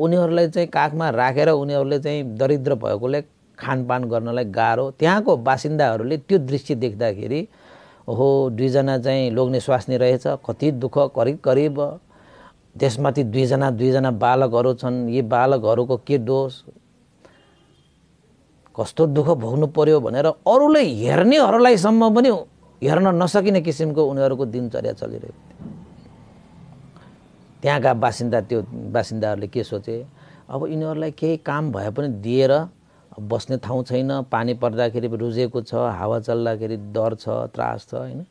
उनीहरूलाई चाहिँ काखमा राखेर उनीहरूले चाहिँ दरिद्र भएकोले खानपान गर्नलाई गाह्रो त्यहाँको बासिन्दाहरूले त्यो दृश्य देख्दाखेरि ओहो दुईजना चाहिँ लोग्ने स्वास्नी रहेछ कति दुःख करिब करिब त्यसमाथि दुईजना दुईजना बालकहरू छन् यी बालकहरूको के दोष कस्तो दुःख भोग्नु पर्यो भनेर अरूले हेर्नेहरूलाईसम्म पनि हेर्न नसकिने किसिमको उनीहरूको दिनचर्या चलिरहेको थियो त्यहाँका बासिन्दा त्यो बासिन्दाहरूले के सोचे अब यिनीहरूलाई केही काम भए पनि दिएर बस्ने ठाउँ छैन पानी पर्दाखेरि रुजेको छ हावा चल्दाखेरि डर छ त्रास छ होइन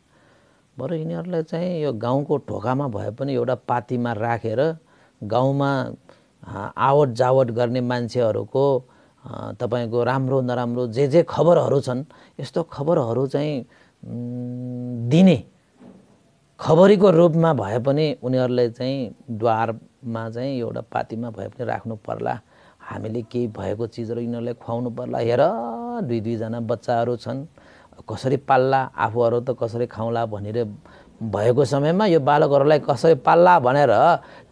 बरु यिनीहरूलाई चाहिँ यो गाउँको ढोकामा भए पनि एउटा पातीमा राखेर गाउँमा आवट जावट गर्ने मान्छेहरूको तपाईँको राम्रो नराम्रो जे जे खबरहरू छन् यस्तो खबरहरू चाहिँ दिने खबरीको रूपमा भए पनि उनीहरूले चाहिँ द्वारमा चाहिँ एउटा पातीमा भए पनि राख्नु पर्ला हामीले केही भएको चिजहरू यिनीहरूलाई खुवाउनु पर्ला हेर दुई दुईजना बच्चाहरू छन् कसरी पाल्ला आफूहरू त कसरी खाउँला भनेर भएको समयमा यो बालकहरूलाई कसरी पाल्ला भनेर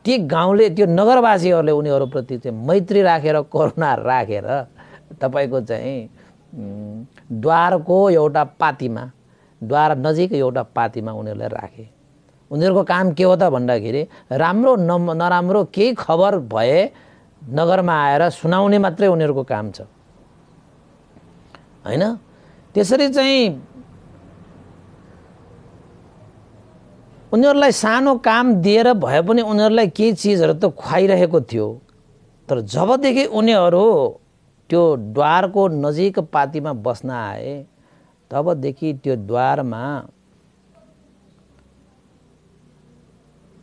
ती गाउँले त्यो नगरवासीहरूले उनीहरूप्रति चाहिँ मैत्री राखेर रा, करुणा राखेर रा, तपाईँको चाहिँ द्वारको एउटा पातीमा द्वार नजिक एउटा पातीमा उनीहरूलाई राखे उनीहरूको काम के हो त भन्दाखेरि राम्रो न नराम्रो केही खबर भए नगरमा आएर सुनाउने मात्रै उनीहरूको काम छ होइन त्यसरी चाहिँ उनीहरूलाई सानो काम दिएर भए पनि उनीहरूलाई केही चिजहरू त खुवाइरहेको थियो तर जबदेखि उनीहरू त्यो द्वारको नजिक पातीमा बस्न आए तबदेखि त्यो द्वारमा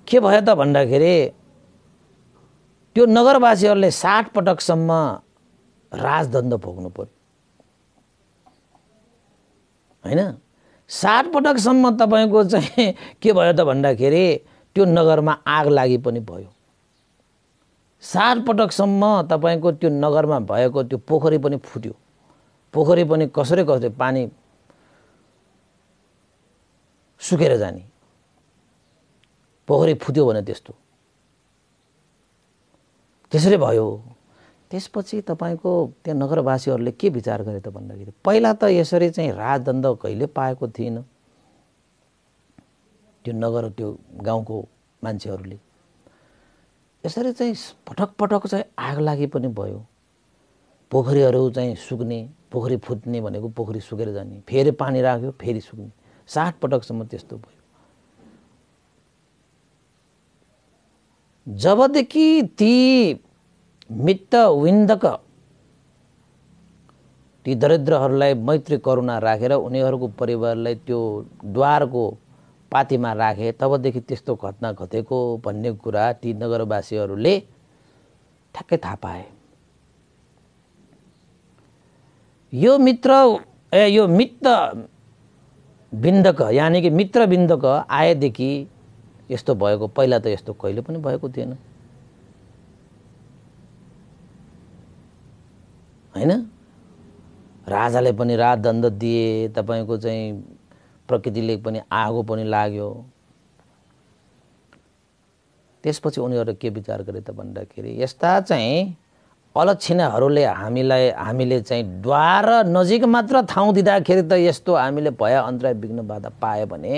के भयो त भन्दाखेरि त्यो नगरवासीहरूले साठ पटकसम्म राजदण्ड भोग्नु पर्यो होइन पटकसम्म तपाईँको चाहिँ के भयो त भन्दाखेरि त्यो नगरमा आग लागि पनि भयो सात पटकसम्म तपाईँको त्यो नगरमा भएको त्यो पोखरी पनि फुट्यो पोखरी पनि कसरी कसरी पानी सुकेर जाने पोखरी फुट्यो भने त्यस्तो त्यसरी भयो त्यसपछि तपाईँको त्यहाँ नगरवासीहरूले के विचार गरे त भन्दाखेरि पहिला त यसरी चाहिँ राजदण्ड कहिले पाएको थिएन त्यो नगर त्यो गाउँको मान्छेहरूले यसरी चाहिँ पटक पटक चाहिँ आग लागि पनि भयो पोखरीहरू चाहिँ सुक्ने पोखरी फुट्ने भनेको पोखरी सुकेर जाने फेरि पानी राख्यो फेरि सुक्ने साठ पटकसम्म त्यस्तो भयो जबदेखि ती मित्त विन्दक ती दरिद्रहरूलाई मैत्री करुणा राखेर उनीहरूको परिवारलाई त्यो द्वारको पातीमा राखे तबदेखि त्यस्तो घटना घटेको भन्ने कुरा ती नगरवासीहरूले ठ्याक्कै थाहा पाए यो मित्र ए यो मित्त विन्दक यानि कि मित्र मित्रबिन्दक आएदेखि यस्तो भएको पहिला त यस्तो कहिले पनि भएको थिएन होइन राजाले पनि रात राजदण्ड दिए तपाईँको चाहिँ प्रकृतिले पनि आगो पनि लाग्यो त्यसपछि उनीहरू के विचार गरे त भन्दाखेरि यस्ता चाहिँ अलक्षिणाहरूले हामीलाई हामीले चाहिँ द्वार नजिक मात्र ठाउँ दिँदाखेरि त यस्तो हामीले भय अन्तराय विघ्न बाधा पायो भने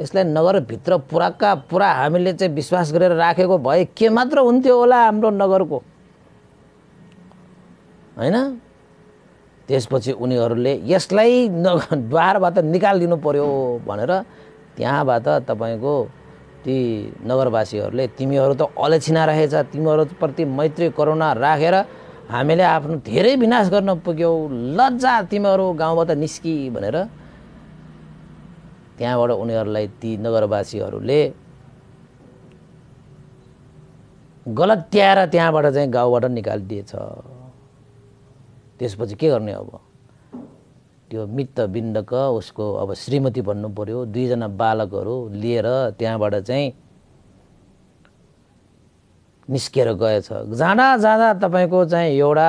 यसलाई नगरभित्र पुराका पुरा हामीले चाहिँ विश्वास गरेर राखेको भए के मात्र हुन्थ्यो होला हाम्रो नगरको होइन त्यसपछि उनीहरूले यसलाई न द्वारबाट निकालिदिनु पर्यो भनेर त्यहाँबाट तपाईँको ती नगरवासीहरूले तिमीहरू त अलेछिना रहेछ तिमीहरूप्रति मैत्री करुणा राखेर हामीले आफ्नो धेरै विनाश गर्न पुग्यौ लज्जा तिमीहरू गाउँबाट निस्की भनेर त्यहाँबाट उनीहरूलाई ती नगरवासीहरूले गलत त्याएर त्यहाँबाट चाहिँ गाउँबाट निकालिदिएछ त्यसपछि के गर्ने अब त्यो मित्त बिन्दक उसको अब श्रीमती भन्नु पऱ्यो दुईजना बालकहरू लिएर त्यहाँबाट चाहिँ निस्किएर गएछ जाँदा जाँदा तपाईँको चाहिँ एउटा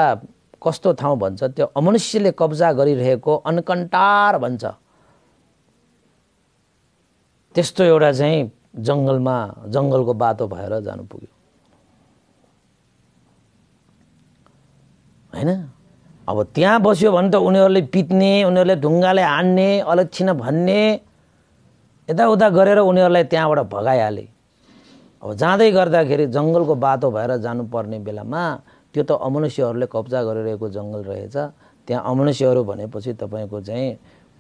कस्तो ठाउँ भन्छ त्यो अमनुष्यले कब्जा गरिरहेको अनकन्टार भन्छ त्यस्तो एउटा चाहिँ जङ्गलमा जङ्गलको बाटो भएर जानु पुग्यो होइन अब त्यहाँ बस्यो भने त उनीहरूले पित्ने उनीहरूले ढुङ्गाले हान्ने अलक्षिण भन्ने यताउता गरेर उनीहरूलाई त्यहाँबाट भगाइहाले अब जाँदै गर्दाखेरि जङ्गलको बाटो भएर जानुपर्ने बेलामा त्यो त अमनुष्यहरूले कब्जा गरिरहेको जङ्गल रहेछ त्यहाँ अमनुष्यहरू भनेपछि तपाईँको चाहिँ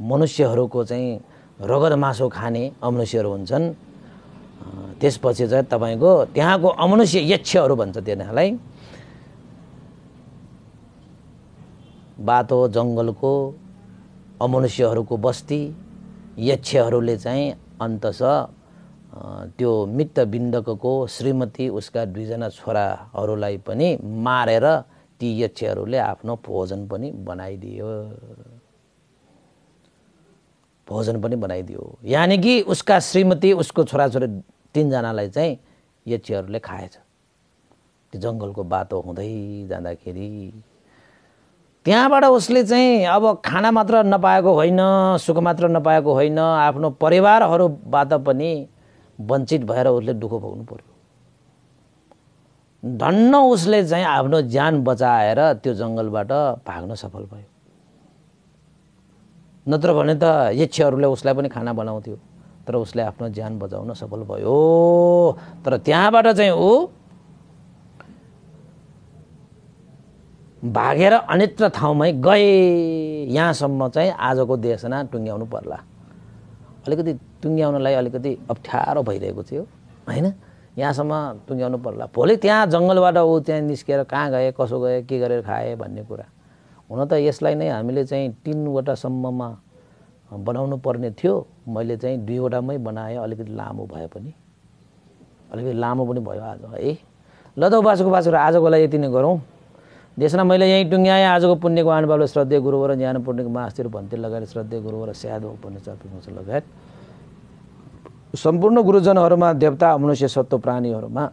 मनुष्यहरूको चाहिँ रगत मासु खाने अमनुष्यहरू हुन्छन् त्यसपछि चाहिँ तपाईँको त्यहाँको अमनुष्य यक्षहरू भन्छ तिनीहरूलाई बाटो जङ्गलको अमनुष्यहरूको बस्ती यक्षहरूले चाहिँ अन्तस त्यो मित्तबिन्दकको श्रीमती उसका दुईजना छोराहरूलाई पनि मारेर ती यक्षहरूले आफ्नो भोजन पनि बनाइदियो भोजन पनि बनाइदियो यानि कि उसका श्रीमती उसको छोराछोरी तिनजनालाई चाहिँ यक्षहरूले खाएछ त्यो जङ्गलको बाटो हुँदै जाँदाखेरि त्यहाँबाट उसले चाहिँ अब खाना मात्र नपाएको होइन सुख मात्र नपाएको होइन आफ्नो परिवारहरूबाट पनि वञ्चित भएर उसले दुःख भोग्नु पर्यो धन्न उसले चाहिँ आफ्नो ज्यान बचाएर त्यो जङ्गलबाट भाग्न सफल भयो नत्र भने त यक्षहरूले उसलाई पनि खाना बनाउँथ्यो तर उसले आफ्नो ज्यान बचाउन सफल भयो तर त्यहाँबाट चाहिँ ऊ भागेर अनेत्र ठाउँमै गए यहाँसम्म चाहिँ आजको देशना टुङ्ग्याउनु पर्ला अलिकति टुङ्ग्याउनलाई अलिकति अप्ठ्यारो भइरहेको थियो होइन यहाँसम्म टुङ्ग्याउनु पर्ला भोलि त्यहाँ जङ्गलबाट ऊ त्यहाँ निस्केर कहाँ गए कसो गए के गरेर खाए भन्ने कुरा हुन त यसलाई नै हामीले चाहिँ तिनवटासम्ममा बनाउनु पर्ने थियो मैले चाहिँ दुईवटामै बनाएँ अलिकति लामो भए पनि अलिकति लामो पनि भयो आज है ल त बासुको आजको लागि यति नै गरौँ देशमा मैले यहीँ टुङ्ग्याएँ आजको पुण्यको आनुबालो श्रद्धे गुरुवर ज्ञान पुण्यको मासतिर भन्तिर लगाएर श्रद्धेय गुरुवर स्यादो पुण्य चर्पिन्छ लगायत सम्पूर्ण गुरुजनहरूमा देवता मनुष्य सत्व प्राणीहरूमा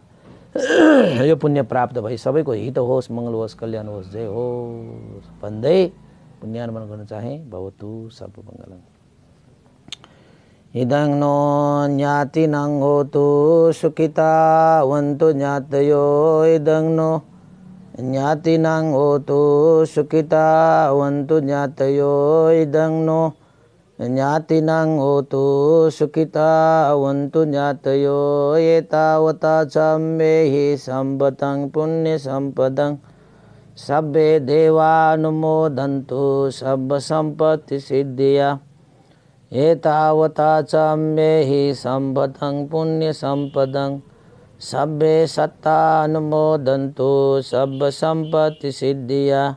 यो पुण्य प्राप्त भई सबैको हित होस् मङ्गल होस् कल्याण होस् जय होस् भन्दै पुण्यानुमान गर्न चाहे भवतु सर्वमङ्गलम इदङ नो ज्ञातिनाङ् होतु सुखिता वन्तु ज्ञातयो इदङ नो ඥාතිනං ඕතු සුඛිතා වന്തു ඥාතයෝ ඉදං නෝ ඥාතිනං ඕතු සුඛිතා වന്തു ඥාතයෝ ඒතාවතා සම්මේහි සම්බතං පුඤ්ඤ සම්පදං සබ්බේ දේවානුමෝදන්තු සබ්බ සම්පති සිද්ධියා ඒතාවතා චම්මේහි සම්බතං පුඤ්ඤ සම්පදං සබ්බේ සත්තා අනුමෝදන්තු සබ්බ සම්පatti සිද්ධියා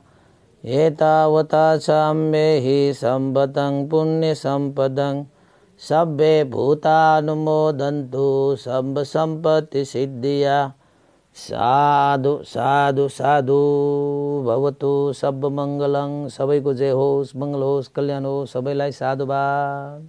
ඒතාවතා සම්මේහි සම්බතං පුඤ්ඤ සම්පදං සබ්බේ භූතානුමෝදන්තු සබ්බ සම්පatti සිද්ධියා සාදු සාදු සාදු භවතු සබ්බ මංගලං සබයිකු ජය හෝස් මංගල හෝස් කල්යනෝ සබයිලයි සාදු බා